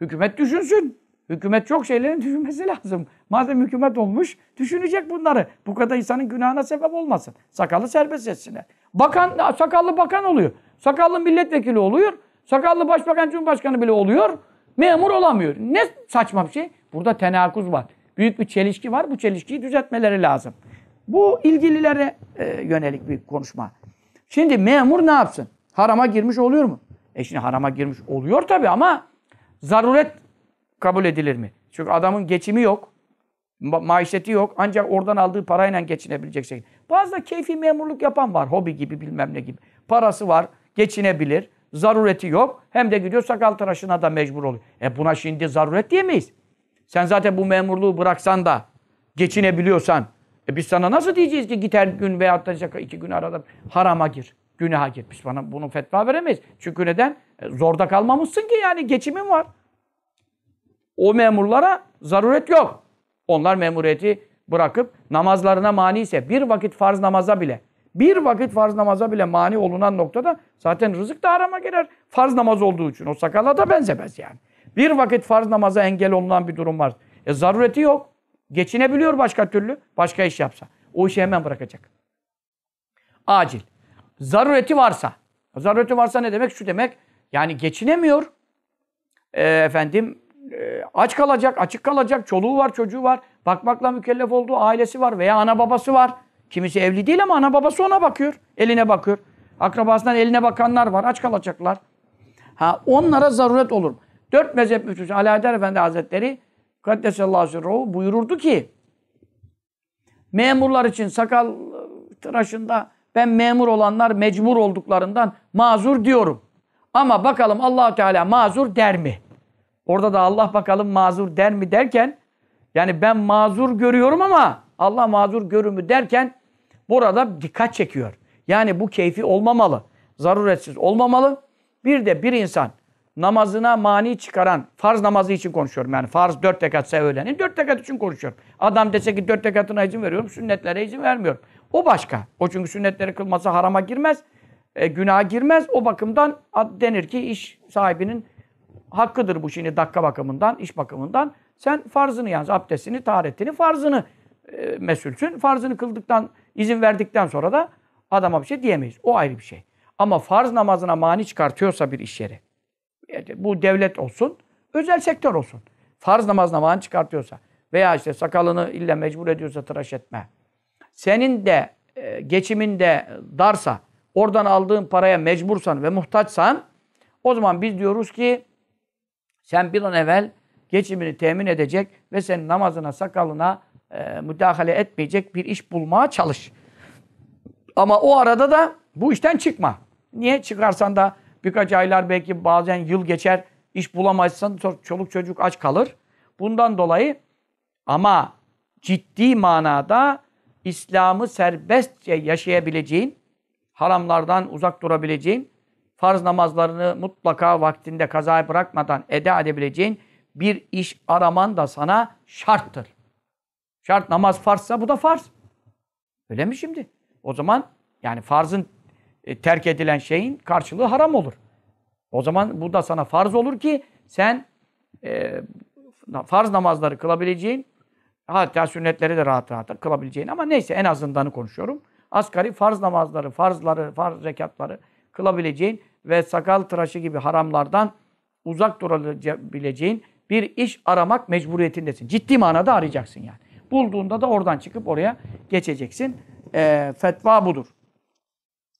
hükümet düşünsün. Hükümet çok şeylerin düşünmesi lazım. Madem hükümet olmuş düşünecek bunları. Bu kadar insanın günahına sebep olmasın. Sakallı serbest etsinler. Bakan, sakallı bakan oluyor. Sakallı milletvekili oluyor. Sakallı başbakan cumhurbaşkanı bile oluyor. Memur olamıyor. Ne saçma bir şey. Burada tenakuz var büyük bir çelişki var. Bu çelişkiyi düzeltmeleri lazım. Bu ilgililere e, yönelik bir konuşma. Şimdi memur ne yapsın? Harama girmiş oluyor mu? E şimdi harama girmiş oluyor tabii ama zaruret kabul edilir mi? Çünkü adamın geçimi yok. Ma maişeti yok. Ancak oradan aldığı parayla geçinebilecek şekilde. Bazı da keyfi memurluk yapan var. Hobi gibi bilmem ne gibi. Parası var. Geçinebilir. Zarureti yok. Hem de gidiyor sakal tıraşına da mecbur oluyor. E buna şimdi zaruret diyemeyiz. Sen zaten bu memurluğu bıraksan da geçinebiliyorsan e biz sana nasıl diyeceğiz ki git her gün veyahut da iki gün arada harama gir. Günaha gir. Biz bana bunu fetva veremeyiz. Çünkü neden? E, zorda kalmamışsın ki yani geçimin var. O memurlara zaruret yok. Onlar memuriyeti bırakıp namazlarına mani ise bir vakit farz namaza bile bir vakit farz namaza bile mani olunan noktada zaten rızık da harama girer. Farz namaz olduğu için. O sakala da benzemez yani. Bir vakit farz namaza engel olunan bir durum var. E zarureti yok. Geçinebiliyor başka türlü. Başka iş yapsa. O işi hemen bırakacak. Acil. Zarureti varsa. Zarureti varsa ne demek? Şu demek. Yani geçinemiyor. E, efendim e, aç kalacak, açık kalacak. Çoluğu var, çocuğu var. Bakmakla mükellef olduğu ailesi var veya ana babası var. Kimisi evli değil ama ana babası ona bakıyor. Eline bakıyor. Akrabasından eline bakanlar var. Aç kalacaklar. Ha, onlara zaruret olur. Dört mezhep müftüsü Ali Haydar Efendi Hazretleri Kaddesallahu ruhu buyururdu ki memurlar için sakal e, tıraşında ben memur olanlar mecbur olduklarından mazur diyorum. Ama bakalım allah Teala mazur der mi? Orada da Allah bakalım mazur der mi derken yani ben mazur görüyorum ama Allah mazur görür mü derken burada dikkat çekiyor. Yani bu keyfi olmamalı. Zaruretsiz olmamalı. Bir de bir insan namazına mani çıkaran, farz namazı için konuşuyorum yani. Farz dört rekatsa öğlenin, dört tekat için konuşuyorum. Adam dese ki dört tekatına izin veriyorum, sünnetlere izin vermiyorum. O başka. O çünkü sünnetleri kılması harama girmez, e, günaha girmez. O bakımdan denir ki iş sahibinin hakkıdır bu şimdi dakika bakımından, iş bakımından. Sen farzını yalnız abdestini, taharetini, farzını e, mesulsün. Farzını kıldıktan, izin verdikten sonra da adama bir şey diyemeyiz. O ayrı bir şey. Ama farz namazına mani çıkartıyorsa bir iş yeri, e, bu devlet olsun, özel sektör olsun. Farz namaz namazını çıkartıyorsa veya işte sakalını illa mecbur ediyorsa tıraş etme. Senin de e, geçiminde darsa, oradan aldığın paraya mecbursan ve muhtaçsan o zaman biz diyoruz ki sen bir an evvel geçimini temin edecek ve senin namazına, sakalına e, müdahale etmeyecek bir iş bulmaya çalış. Ama o arada da bu işten çıkma. Niye? Çıkarsan da Birkaç aylar belki bazen yıl geçer. İş bulamazsan çoluk çocuk aç kalır. Bundan dolayı ama ciddi manada İslam'ı serbestçe yaşayabileceğin, haramlardan uzak durabileceğin, farz namazlarını mutlaka vaktinde kazaya bırakmadan eda edebileceğin bir iş araman da sana şarttır. Şart namaz farzsa bu da farz. Öyle mi şimdi? O zaman yani farzın e, terk edilen şeyin karşılığı haram olur. O zaman bu da sana farz olur ki sen e, farz namazları kılabileceğin hatta sünnetleri de rahat rahat kılabileceğin ama neyse en azındanı konuşuyorum. Asgari farz namazları, farzları, farz rekatları kılabileceğin ve sakal tıraşı gibi haramlardan uzak durabileceğin bir iş aramak mecburiyetindesin. Ciddi manada arayacaksın yani. Bulduğunda da oradan çıkıp oraya geçeceksin. E, fetva budur.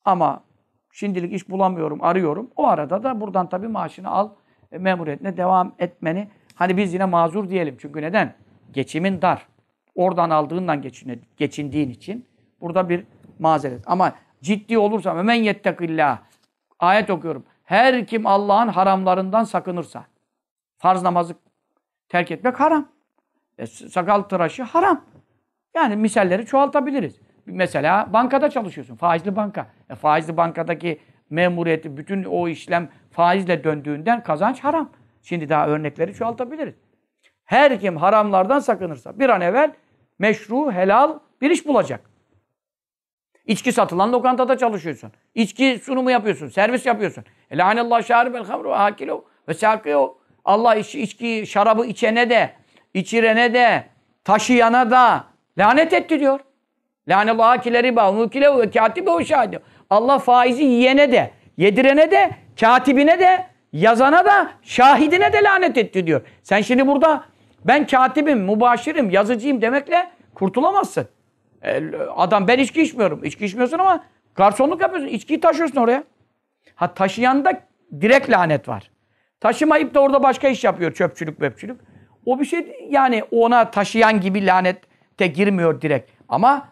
Ama şimdilik iş bulamıyorum, arıyorum. O arada da buradan tabii maaşını al, e, memuriyetine devam etmeni. Hani biz yine mazur diyelim. Çünkü neden? Geçimin dar. Oradan aldığından geçine, geçindiğin için. Burada bir mazeret. Ama ciddi olursa men yettekillah ayet okuyorum. Her kim Allah'ın haramlarından sakınırsa farz namazı terk etmek haram. E, sakal tıraşı haram. Yani misalleri çoğaltabiliriz. Mesela bankada çalışıyorsun. Faizli banka. E, faizli bankadaki memuriyeti, bütün o işlem faizle döndüğünden kazanç haram. Şimdi daha örnekleri çoğaltabiliriz. Her kim haramlardan sakınırsa bir an evvel meşru, helal bir iş bulacak. İçki satılan lokantada çalışıyorsun. İçki sunumu yapıyorsun, servis yapıyorsun. E, Lanallahu şaribel hamru hakilo ve sakiyo. Allah iç, içki şarabı içene de, içirene de, taşıyana da lanet etti diyor. Lâne kile riba, mülkile ve katibe o şahidi. Allah faizi yiyene de, yedirene de, katibine de, yazana da, şahidine de lanet etti diyor. Sen şimdi burada ben katibim, mübaşirim, yazıcıyım demekle kurtulamazsın. E, adam ben içki içmiyorum. İçki içmiyorsun ama garsonluk yapıyorsun. İçkiyi taşıyorsun oraya. Ha taşıyanda direkt lanet var. Taşımayıp da orada başka iş yapıyor. Çöpçülük, möpçülük. O bir şey yani ona taşıyan gibi lanette girmiyor direkt. Ama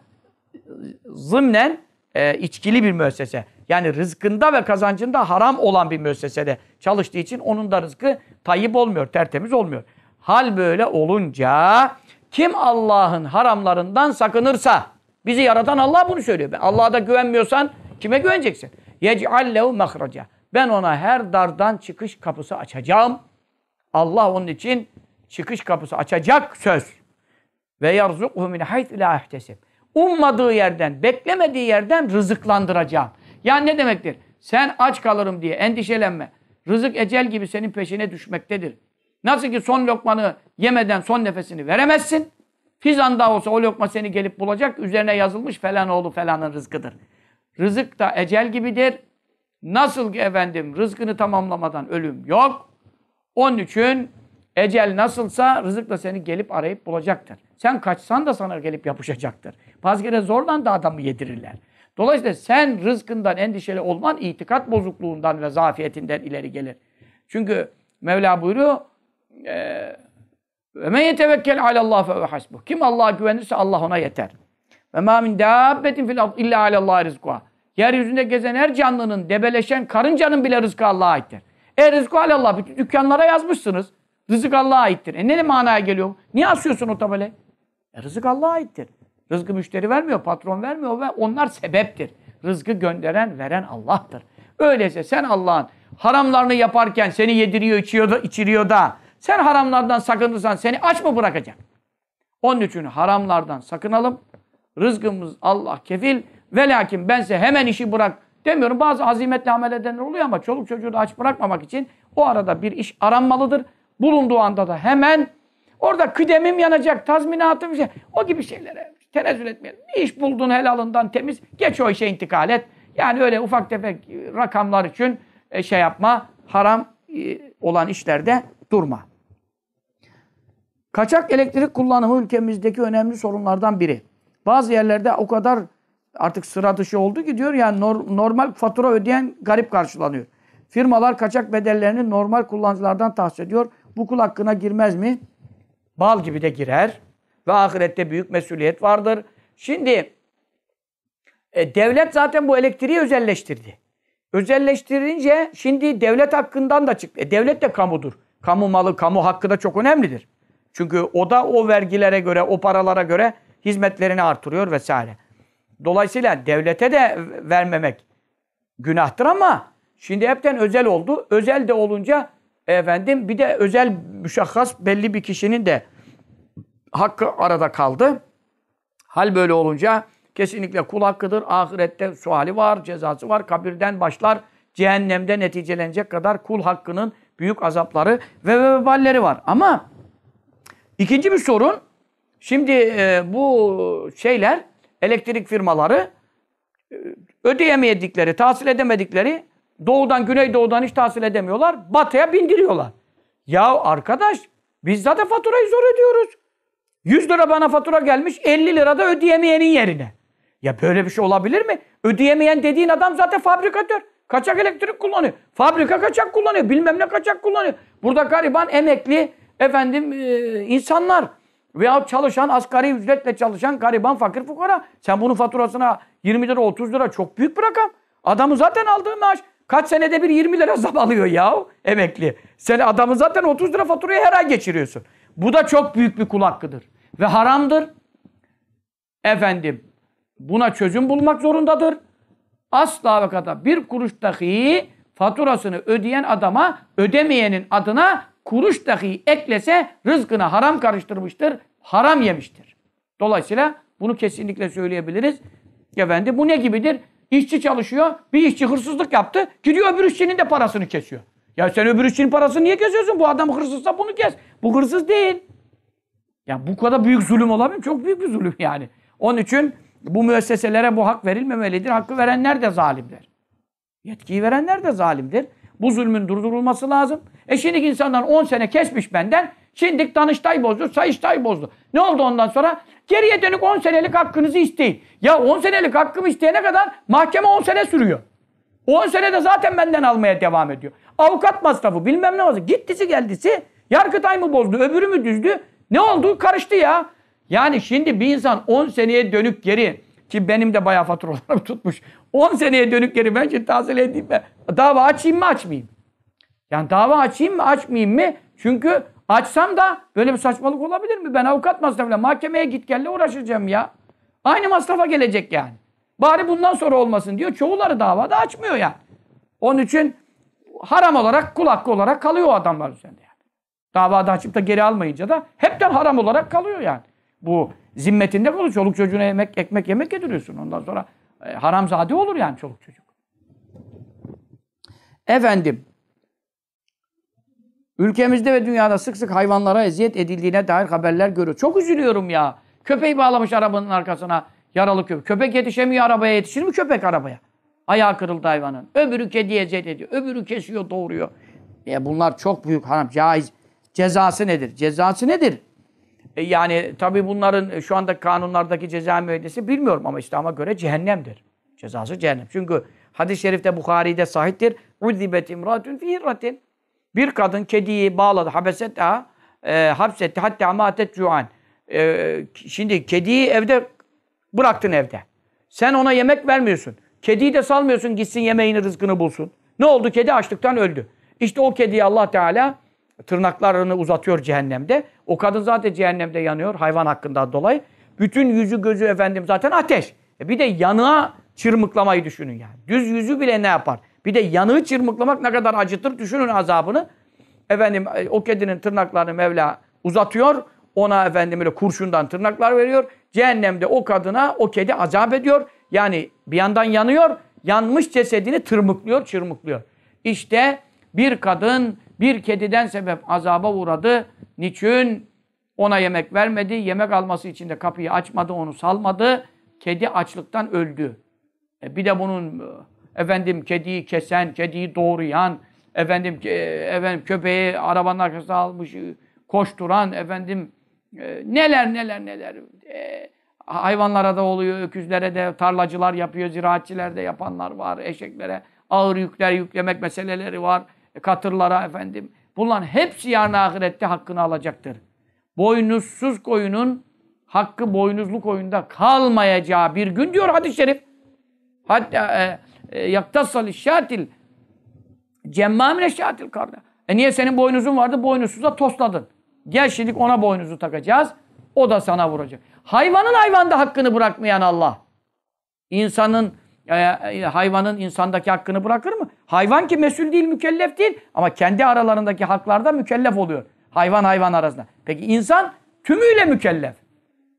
zımnen e, içkili bir müessese. Yani rızkında ve kazancında haram olan bir müessesede çalıştığı için onun da rızkı tayyip olmuyor, tertemiz olmuyor. Hal böyle olunca kim Allah'ın haramlarından sakınırsa bizi yaratan Allah bunu söylüyor. Allah'a da güvenmiyorsan kime güveneceksin? Yec'allehu mahraca. Ben ona her dardan çıkış kapısı açacağım. Allah onun için çıkış kapısı açacak söz. Ve yarzukhu min hayt la ihtesib ummadığı yerden, beklemediği yerden rızıklandıracağım. Yani ne demektir? Sen aç kalırım diye endişelenme. Rızık ecel gibi senin peşine düşmektedir. Nasıl ki son lokmanı yemeden son nefesini veremezsin. Fizan da olsa o lokma seni gelip bulacak. Üzerine yazılmış falan oğlu falanın rızkıdır. Rızık da ecel gibidir. Nasıl ki efendim rızkını tamamlamadan ölüm yok. Onun için Ecel nasılsa rızık da seni gelip arayıp bulacaktır. Sen kaçsan da sana gelip yapışacaktır. Bazı zorlan da adamı yedirirler. Dolayısıyla sen rızkından endişeli olman itikat bozukluğundan ve zafiyetinden ileri gelir. Çünkü Mevla buyuruyor ee, ve men yetevekkel alallah fe hasbuh. Kim Allah'a güvenirse Allah ona yeter. Ve ma min dabbetin fil ard illa alallah rizkuha. Yeryüzünde gezen her canlının, debeleşen karıncanın bile rızkı Allah'a aittir. E rızkı alallah. Bütün dükkanlara yazmışsınız. Rızık Allah'a aittir. E ne manaya geliyor? Niye asıyorsun o tabele? E rızık Allah'a aittir. Rızkı müşteri vermiyor, patron vermiyor ve onlar sebeptir. Rızkı gönderen, veren Allah'tır. Öyleyse sen Allah'ın haramlarını yaparken seni yediriyor, içiyor da, içiriyor da sen haramlardan sakınırsan seni aç mı bırakacak? Onun için haramlardan sakınalım. Rızkımız Allah kefil. Ve lakin ben size hemen işi bırak demiyorum. Bazı azimetle amel edenler oluyor ama çoluk çocuğu da aç bırakmamak için o arada bir iş aranmalıdır bulunduğu anda da hemen orada kıdemim yanacak, tazminatım şey, o gibi şeylere tenezzül etmeyelim. Bir iş buldun helalından temiz, geç o işe intikal et. Yani öyle ufak tefek rakamlar için e, şey yapma, haram e, olan işlerde durma. Kaçak elektrik kullanımı ülkemizdeki önemli sorunlardan biri. Bazı yerlerde o kadar artık sıra dışı oldu ki diyor yani normal fatura ödeyen garip karşılanıyor. Firmalar kaçak bedellerini normal kullanıcılardan tahsil ediyor. Bu kul hakkına girmez mi? Bal gibi de girer. Ve ahirette büyük mesuliyet vardır. Şimdi e, devlet zaten bu elektriği özelleştirdi. Özelleştirince şimdi devlet hakkından da çıktı. E, devlet de kamudur. Kamu malı, kamu hakkı da çok önemlidir. Çünkü o da o vergilere göre, o paralara göre hizmetlerini artırıyor vesaire. Dolayısıyla devlete de vermemek günahtır ama şimdi hepten özel oldu. Özel de olunca Efendim bir de özel müşahhas belli bir kişinin de hakkı arada kaldı. Hal böyle olunca kesinlikle kul hakkıdır. Ahirette suali var, cezası var. Kabirden başlar, cehennemde neticelenecek kadar kul hakkının büyük azapları ve veballeri var. Ama ikinci bir sorun, şimdi e, bu şeyler, elektrik firmaları e, ödeyemedikleri, tahsil edemedikleri Doğudan, güneydoğudan hiç tahsil edemiyorlar. Batıya bindiriyorlar. Ya arkadaş biz zaten faturayı zor ödüyoruz. 100 lira bana fatura gelmiş 50 lira da ödeyemeyenin yerine. Ya böyle bir şey olabilir mi? Ödeyemeyen dediğin adam zaten fabrikatör. Kaçak elektrik kullanıyor. Fabrika kaçak kullanıyor. Bilmem ne kaçak kullanıyor. Burada gariban emekli efendim e, insanlar veya çalışan asgari ücretle çalışan gariban fakir fukara. Sen bunun faturasına 20 lira 30 lira çok büyük bir rakam. Adamı zaten aldığı maaş Kaç senede bir 20 lira zam alıyor ya emekli. Sen adamı zaten 30 lira faturayı her ay geçiriyorsun. Bu da çok büyük bir kul hakkıdır. Ve haramdır. Efendim buna çözüm bulmak zorundadır. Asla ve kata bir kuruş dahi faturasını ödeyen adama ödemeyenin adına kuruş dahi eklese rızkına haram karıştırmıştır, haram yemiştir. Dolayısıyla bunu kesinlikle söyleyebiliriz. Efendim bu ne gibidir? İşçi çalışıyor. Bir işçi hırsızlık yaptı. Gidiyor öbür işçinin de parasını kesiyor. Ya sen öbür işçinin parasını niye kesiyorsun? Bu adam hırsızsa bunu kes. Bu hırsız değil. Ya bu kadar büyük zulüm olabilir Çok büyük bir zulüm yani. Onun için bu müesseselere bu hak verilmemelidir. Hakkı verenler de zalimdir. Yetkiyi verenler de zalimdir. Bu zulmün durdurulması lazım. E şimdi insanlar 10 sene kesmiş benden. Şimdi Danıştay bozdu, Sayıştay bozdu. Ne oldu ondan sonra? Geriye dönük 10 senelik hakkınızı isteyin. Ya 10 senelik hakkımı isteyene kadar mahkeme 10 sene sürüyor. 10 senede zaten benden almaya devam ediyor. Avukat masrafı bilmem ne oldu. Gittisi geldisi. Yargıtay mı bozdu, öbürü mü düzdü? Ne oldu? Karıştı ya. Yani şimdi bir insan 10 seneye dönük geri ki benim de bayağı faturalarım tutmuş. 10 seneye dönük geri ben şimdi tahsil edeyim mi? Dava açayım mı açmayayım? Yani dava açayım mı açmayayım mı? Çünkü Açsam da böyle bir saçmalık olabilir mi? Ben avukat masrafıyla mahkemeye git gelle uğraşacağım ya. Aynı masrafa gelecek yani. Bari bundan sonra olmasın diyor. Çoğuları davada açmıyor yani. Onun için haram olarak, kul hakkı olarak kalıyor o adamlar üzerinde yani. Davada açıp da geri almayınca da hepten haram olarak kalıyor yani. Bu zimmetinde kalıyor. Çoluk çocuğuna yemek, ekmek yemek yediriyorsun. Ondan sonra e, haramzade olur yani çoluk çocuk. Efendim Ülkemizde ve dünyada sık sık hayvanlara eziyet edildiğine dair haberler görüyor. Çok üzülüyorum ya. Köpeği bağlamış arabanın arkasına yaralı köpek. Köpek yetişemiyor arabaya. Yetişir mi köpek arabaya? Ayağı kırıldı hayvanın. Öbürü kediye eziyet ediyor. Öbürü kesiyor, doğuruyor. E bunlar çok büyük haram. Caiz. Cezası nedir? Cezası nedir? E yani tabii bunların e, şu anda kanunlardaki ceza müeydesi bilmiyorum ama İslam'a göre cehennemdir. Cezası cehennem. Çünkü hadis-i şerifte Bukhari'de sahiptir. Uzibet imratun fi bir kadın kediyi bağladı. Habeset e, hapsetti. Hatta amatet cuan. E, şimdi kediyi evde bıraktın evde. Sen ona yemek vermiyorsun. Kediyi de salmıyorsun gitsin yemeğini rızkını bulsun. Ne oldu? Kedi açlıktan öldü. İşte o kediye Allah Teala tırnaklarını uzatıyor cehennemde. O kadın zaten cehennemde yanıyor hayvan hakkında dolayı. Bütün yüzü gözü efendim zaten ateş. E bir de yanığa çırmıklamayı düşünün yani. Düz yüzü bile ne yapar? Bir de yanığı çırmıklamak ne kadar acıtır düşünün azabını. Efendim e, o kedinin tırnaklarını Mevla uzatıyor. Ona efendim öyle kurşundan tırnaklar veriyor. Cehennemde o kadına o kedi azap ediyor. Yani bir yandan yanıyor. Yanmış cesedini tırmıklıyor, çırmıklıyor. İşte bir kadın bir kediden sebep azaba uğradı. Niçin? Ona yemek vermedi. Yemek alması için de kapıyı açmadı, onu salmadı. Kedi açlıktan öldü. E bir de bunun e, efendim kediyi kesen, kediyi doğrayan, efendim, e, efendim köpeği arabanın arkasına almış, e, koşturan, efendim e, neler neler neler. E, hayvanlara da oluyor, öküzlere de, tarlacılar yapıyor, ziraatçiler de yapanlar var, eşeklere ağır yükler yüklemek meseleleri var, e, katırlara efendim. Bunların hepsi yarın ahirette hakkını alacaktır. Boynuzsuz koyunun hakkı boynuzlu koyunda kalmayacağı bir gün diyor hadis-i şerif. Hatta e, e, yaktassal şatil cemmamine şatil karda. E niye senin boynuzun vardı boynuzsuza tosladın. Gel şimdi ona boynuzu takacağız. O da sana vuracak. Hayvanın hayvanda hakkını bırakmayan Allah. İnsanın e, e, hayvanın insandaki hakkını bırakır mı? Hayvan ki mesul değil, mükellef değil. Ama kendi aralarındaki haklarda mükellef oluyor. Hayvan hayvan arasında. Peki insan tümüyle mükellef.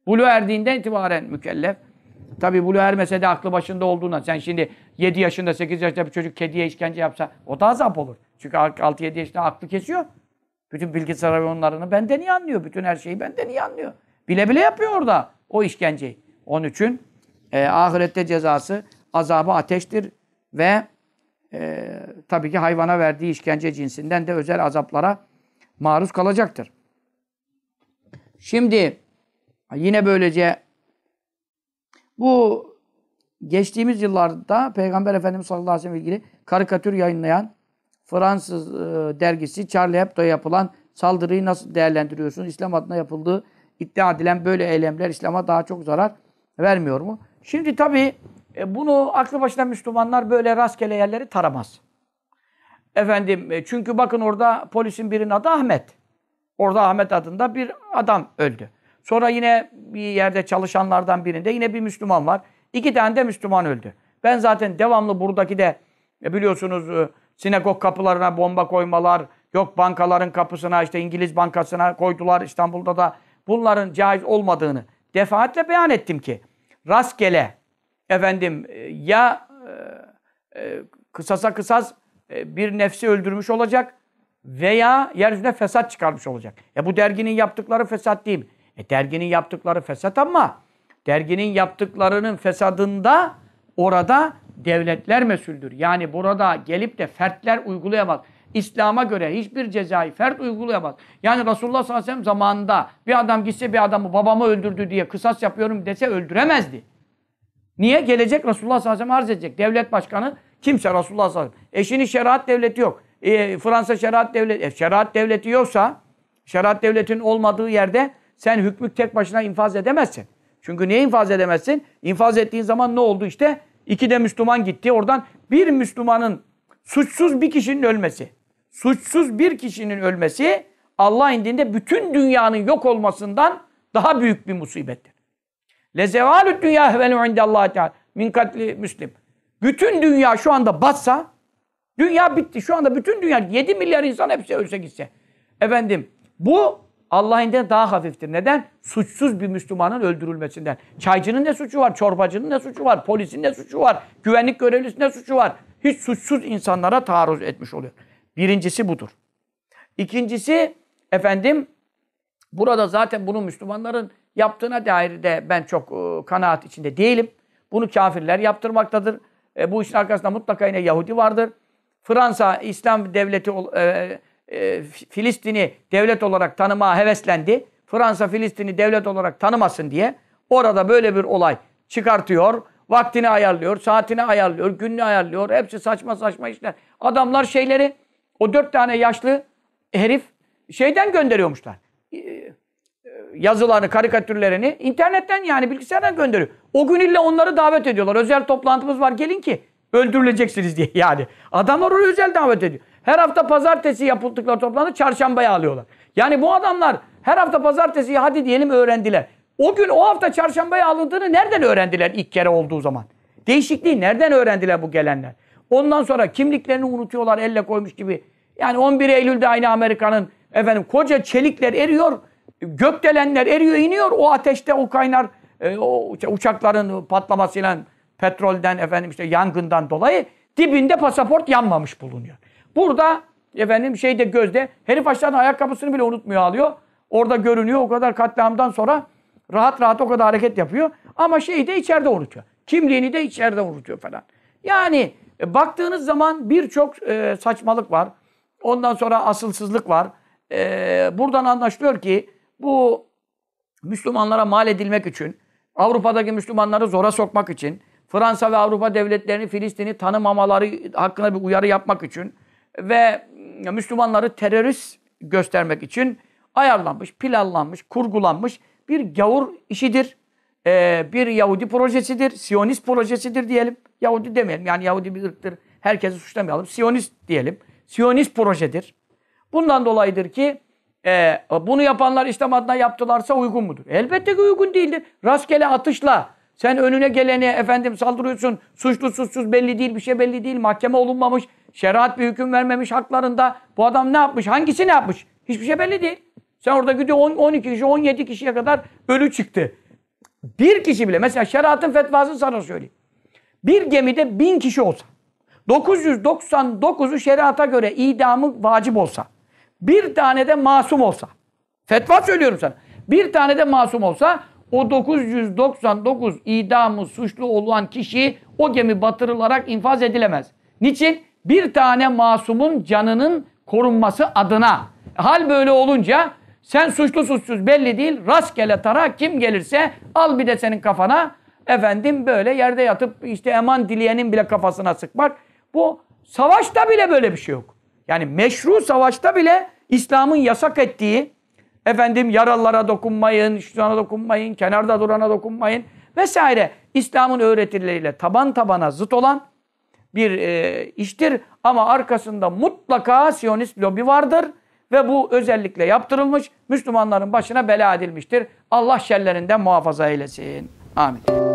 Bulu erdiğinden itibaren mükellef. Tabii bu ermese de aklı başında olduğundan sen şimdi 7 yaşında 8 yaşında bir çocuk kediye işkence yapsa o da azap olur. Çünkü 6-7 yaşında aklı kesiyor. Bütün bilgisayar oyunlarını benden iyi anlıyor. Bütün her şeyi benden iyi anlıyor. Bile bile yapıyor orada o işkenceyi. Onun için e, ahirette cezası azabı ateştir ve e, tabii ki hayvana verdiği işkence cinsinden de özel azaplara maruz kalacaktır. Şimdi yine böylece bu geçtiğimiz yıllarda Peygamber Efendimiz sallallahu aleyhi ve sellem ilgili karikatür yayınlayan Fransız e, dergisi Charlie Hebdo'ya yapılan saldırıyı nasıl değerlendiriyorsunuz? İslam adına yapıldığı iddia edilen böyle eylemler İslam'a daha çok zarar vermiyor mu? Şimdi tabii e, bunu aklı başına Müslümanlar böyle rastgele yerleri taramaz. Efendim e, çünkü bakın orada polisin birinin adı Ahmet. Orada Ahmet adında bir adam öldü. Sonra yine bir yerde çalışanlardan birinde yine bir Müslüman var. İki tane de Müslüman öldü. Ben zaten devamlı buradaki de e, biliyorsunuz e, sinagog kapılarına bomba koymalar, yok bankaların kapısına işte İngiliz bankasına koydular İstanbul'da da bunların caiz olmadığını defaatle beyan ettim ki rastgele efendim e, ya e, kısasa kısas bir nefsi öldürmüş olacak veya yeryüzüne fesat çıkarmış olacak. E bu derginin yaptıkları fesat değil. E derginin yaptıkları fesat ama derginin yaptıklarının fesadında orada devletler mesuldür. Yani burada gelip de fertler uygulayamaz. İslam'a göre hiçbir cezayı fert uygulayamaz. Yani Resulullah sallallahu aleyhi ve sellem zamanında bir adam gitse bir adamı babamı öldürdü diye kısas yapıyorum dese öldüremezdi. Niye? Gelecek Resulullah sallallahu aleyhi ve sellem arz edecek. Devlet başkanı kimse Resulullah sallallahu aleyhi ve sellem. Eşinin şeriat devleti yok. E, Fransa şeriat devleti, e, şeriat devleti yoksa şeriat devletin olmadığı yerde sen hükmü tek başına infaz edemezsin. Çünkü niye infaz edemezsin? İnfaz ettiğin zaman ne oldu işte? İki de Müslüman gitti. Oradan bir Müslümanın suçsuz bir kişinin ölmesi. Suçsuz bir kişinin ölmesi Allah indinde bütün dünyanın yok olmasından daha büyük bir musibettir. Lezevalü dünya evvelu indellahi teala min katli müslim. Bütün dünya şu anda batsa dünya bitti. Şu anda bütün dünya 7 milyar insan hepsi ölse gitse. Efendim bu Allah indinde daha hafiftir. Neden? Suçsuz bir Müslümanın öldürülmesinden. Çaycının ne suçu var? Çorbacının ne suçu var? Polisin ne suçu var? Güvenlik görevlisinin ne suçu var? Hiç suçsuz insanlara taarruz etmiş oluyor. Birincisi budur. İkincisi efendim burada zaten bunu Müslümanların yaptığına dair de ben çok e, kanaat içinde değilim. Bunu kafirler yaptırmaktadır. E, bu işin arkasında mutlaka yine Yahudi vardır. Fransa İslam devleti e, e, Filistin'i devlet olarak tanıma heveslendi. Fransa Filistin'i devlet olarak tanımasın diye orada böyle bir olay çıkartıyor. Vaktini ayarlıyor, saatini ayarlıyor, gününü ayarlıyor. Hepsi saçma saçma işler. Adamlar şeyleri o dört tane yaşlı herif şeyden gönderiyormuşlar. E, e, yazılarını, karikatürlerini internetten yani bilgisayardan gönderiyor. O gün illa onları davet ediyorlar. Özel toplantımız var gelin ki öldürüleceksiniz diye yani. Adamlar onu özel davet ediyor. Her hafta pazartesi yapıldıkları toplantı çarşambaya alıyorlar. Yani bu adamlar her hafta pazartesi hadi diyelim öğrendiler. O gün o hafta çarşambaya alındığını nereden öğrendiler ilk kere olduğu zaman? Değişikliği nereden öğrendiler bu gelenler? Ondan sonra kimliklerini unutuyorlar elle koymuş gibi. Yani 11 Eylül'de aynı Amerika'nın efendim koca çelikler eriyor, gökdelenler eriyor, iniyor. O ateşte o kaynar e, o uçakların patlamasıyla petrolden efendim işte yangından dolayı dibinde pasaport yanmamış bulunuyor. Burada efendim şeyde gözde herif aşağıdan ayakkabısını bile unutmuyor alıyor. Orada görünüyor o kadar katliamdan sonra rahat rahat o kadar hareket yapıyor. Ama şeyi de içeride unutuyor. Kimliğini de içeride unutuyor falan. Yani e, baktığınız zaman birçok e, saçmalık var. Ondan sonra asılsızlık var. E, buradan anlaşılıyor ki bu Müslümanlara mal edilmek için, Avrupa'daki Müslümanları zora sokmak için, Fransa ve Avrupa devletlerini Filistin'i tanımamaları hakkında bir uyarı yapmak için, ve Müslümanları terörist göstermek için ayarlanmış, planlanmış, kurgulanmış bir gavur işidir. Ee, bir Yahudi projesidir, Siyonist projesidir diyelim. Yahudi demeyelim yani Yahudi bir ırktır. Herkesi suçlamayalım. Siyonist diyelim. Siyonist projedir. Bundan dolayıdır ki e, bunu yapanlar İslam adına yaptılarsa uygun mudur? Elbette ki uygun değildir. Rastgele atışla sen önüne geleni efendim saldırıyorsun. Suçlu suçsuz belli değil, bir şey belli değil. Mahkeme olunmamış. Şeriat bir hüküm vermemiş haklarında. Bu adam ne yapmış? Hangisi ne yapmış? Hiçbir şey belli değil. Sen orada gidiyor 10, 12 kişi, 17 kişiye kadar ölü çıktı. Bir kişi bile. Mesela şeriatın fetvasını sana söyleyeyim. Bir gemide bin kişi olsa. 999'u şeriata göre idamı vacip olsa. Bir tane de masum olsa. Fetva söylüyorum sana. Bir tane de masum olsa o 999 idamı suçlu olan kişi o gemi batırılarak infaz edilemez. Niçin? bir tane masumun canının korunması adına. Hal böyle olunca sen suçlu suçsuz belli değil rastgele tara kim gelirse al bir de senin kafana efendim böyle yerde yatıp işte eman dileyenin bile kafasına sıkmak. Bu savaşta bile böyle bir şey yok. Yani meşru savaşta bile İslam'ın yasak ettiği efendim yaralara dokunmayın, şuna dokunmayın, kenarda durana dokunmayın vesaire İslam'ın öğretileriyle taban tabana zıt olan bir e, iştir ama arkasında mutlaka Siyonist lobi vardır ve bu özellikle yaptırılmış Müslümanların başına bela edilmiştir. Allah şerlerinden muhafaza eylesin. Amin.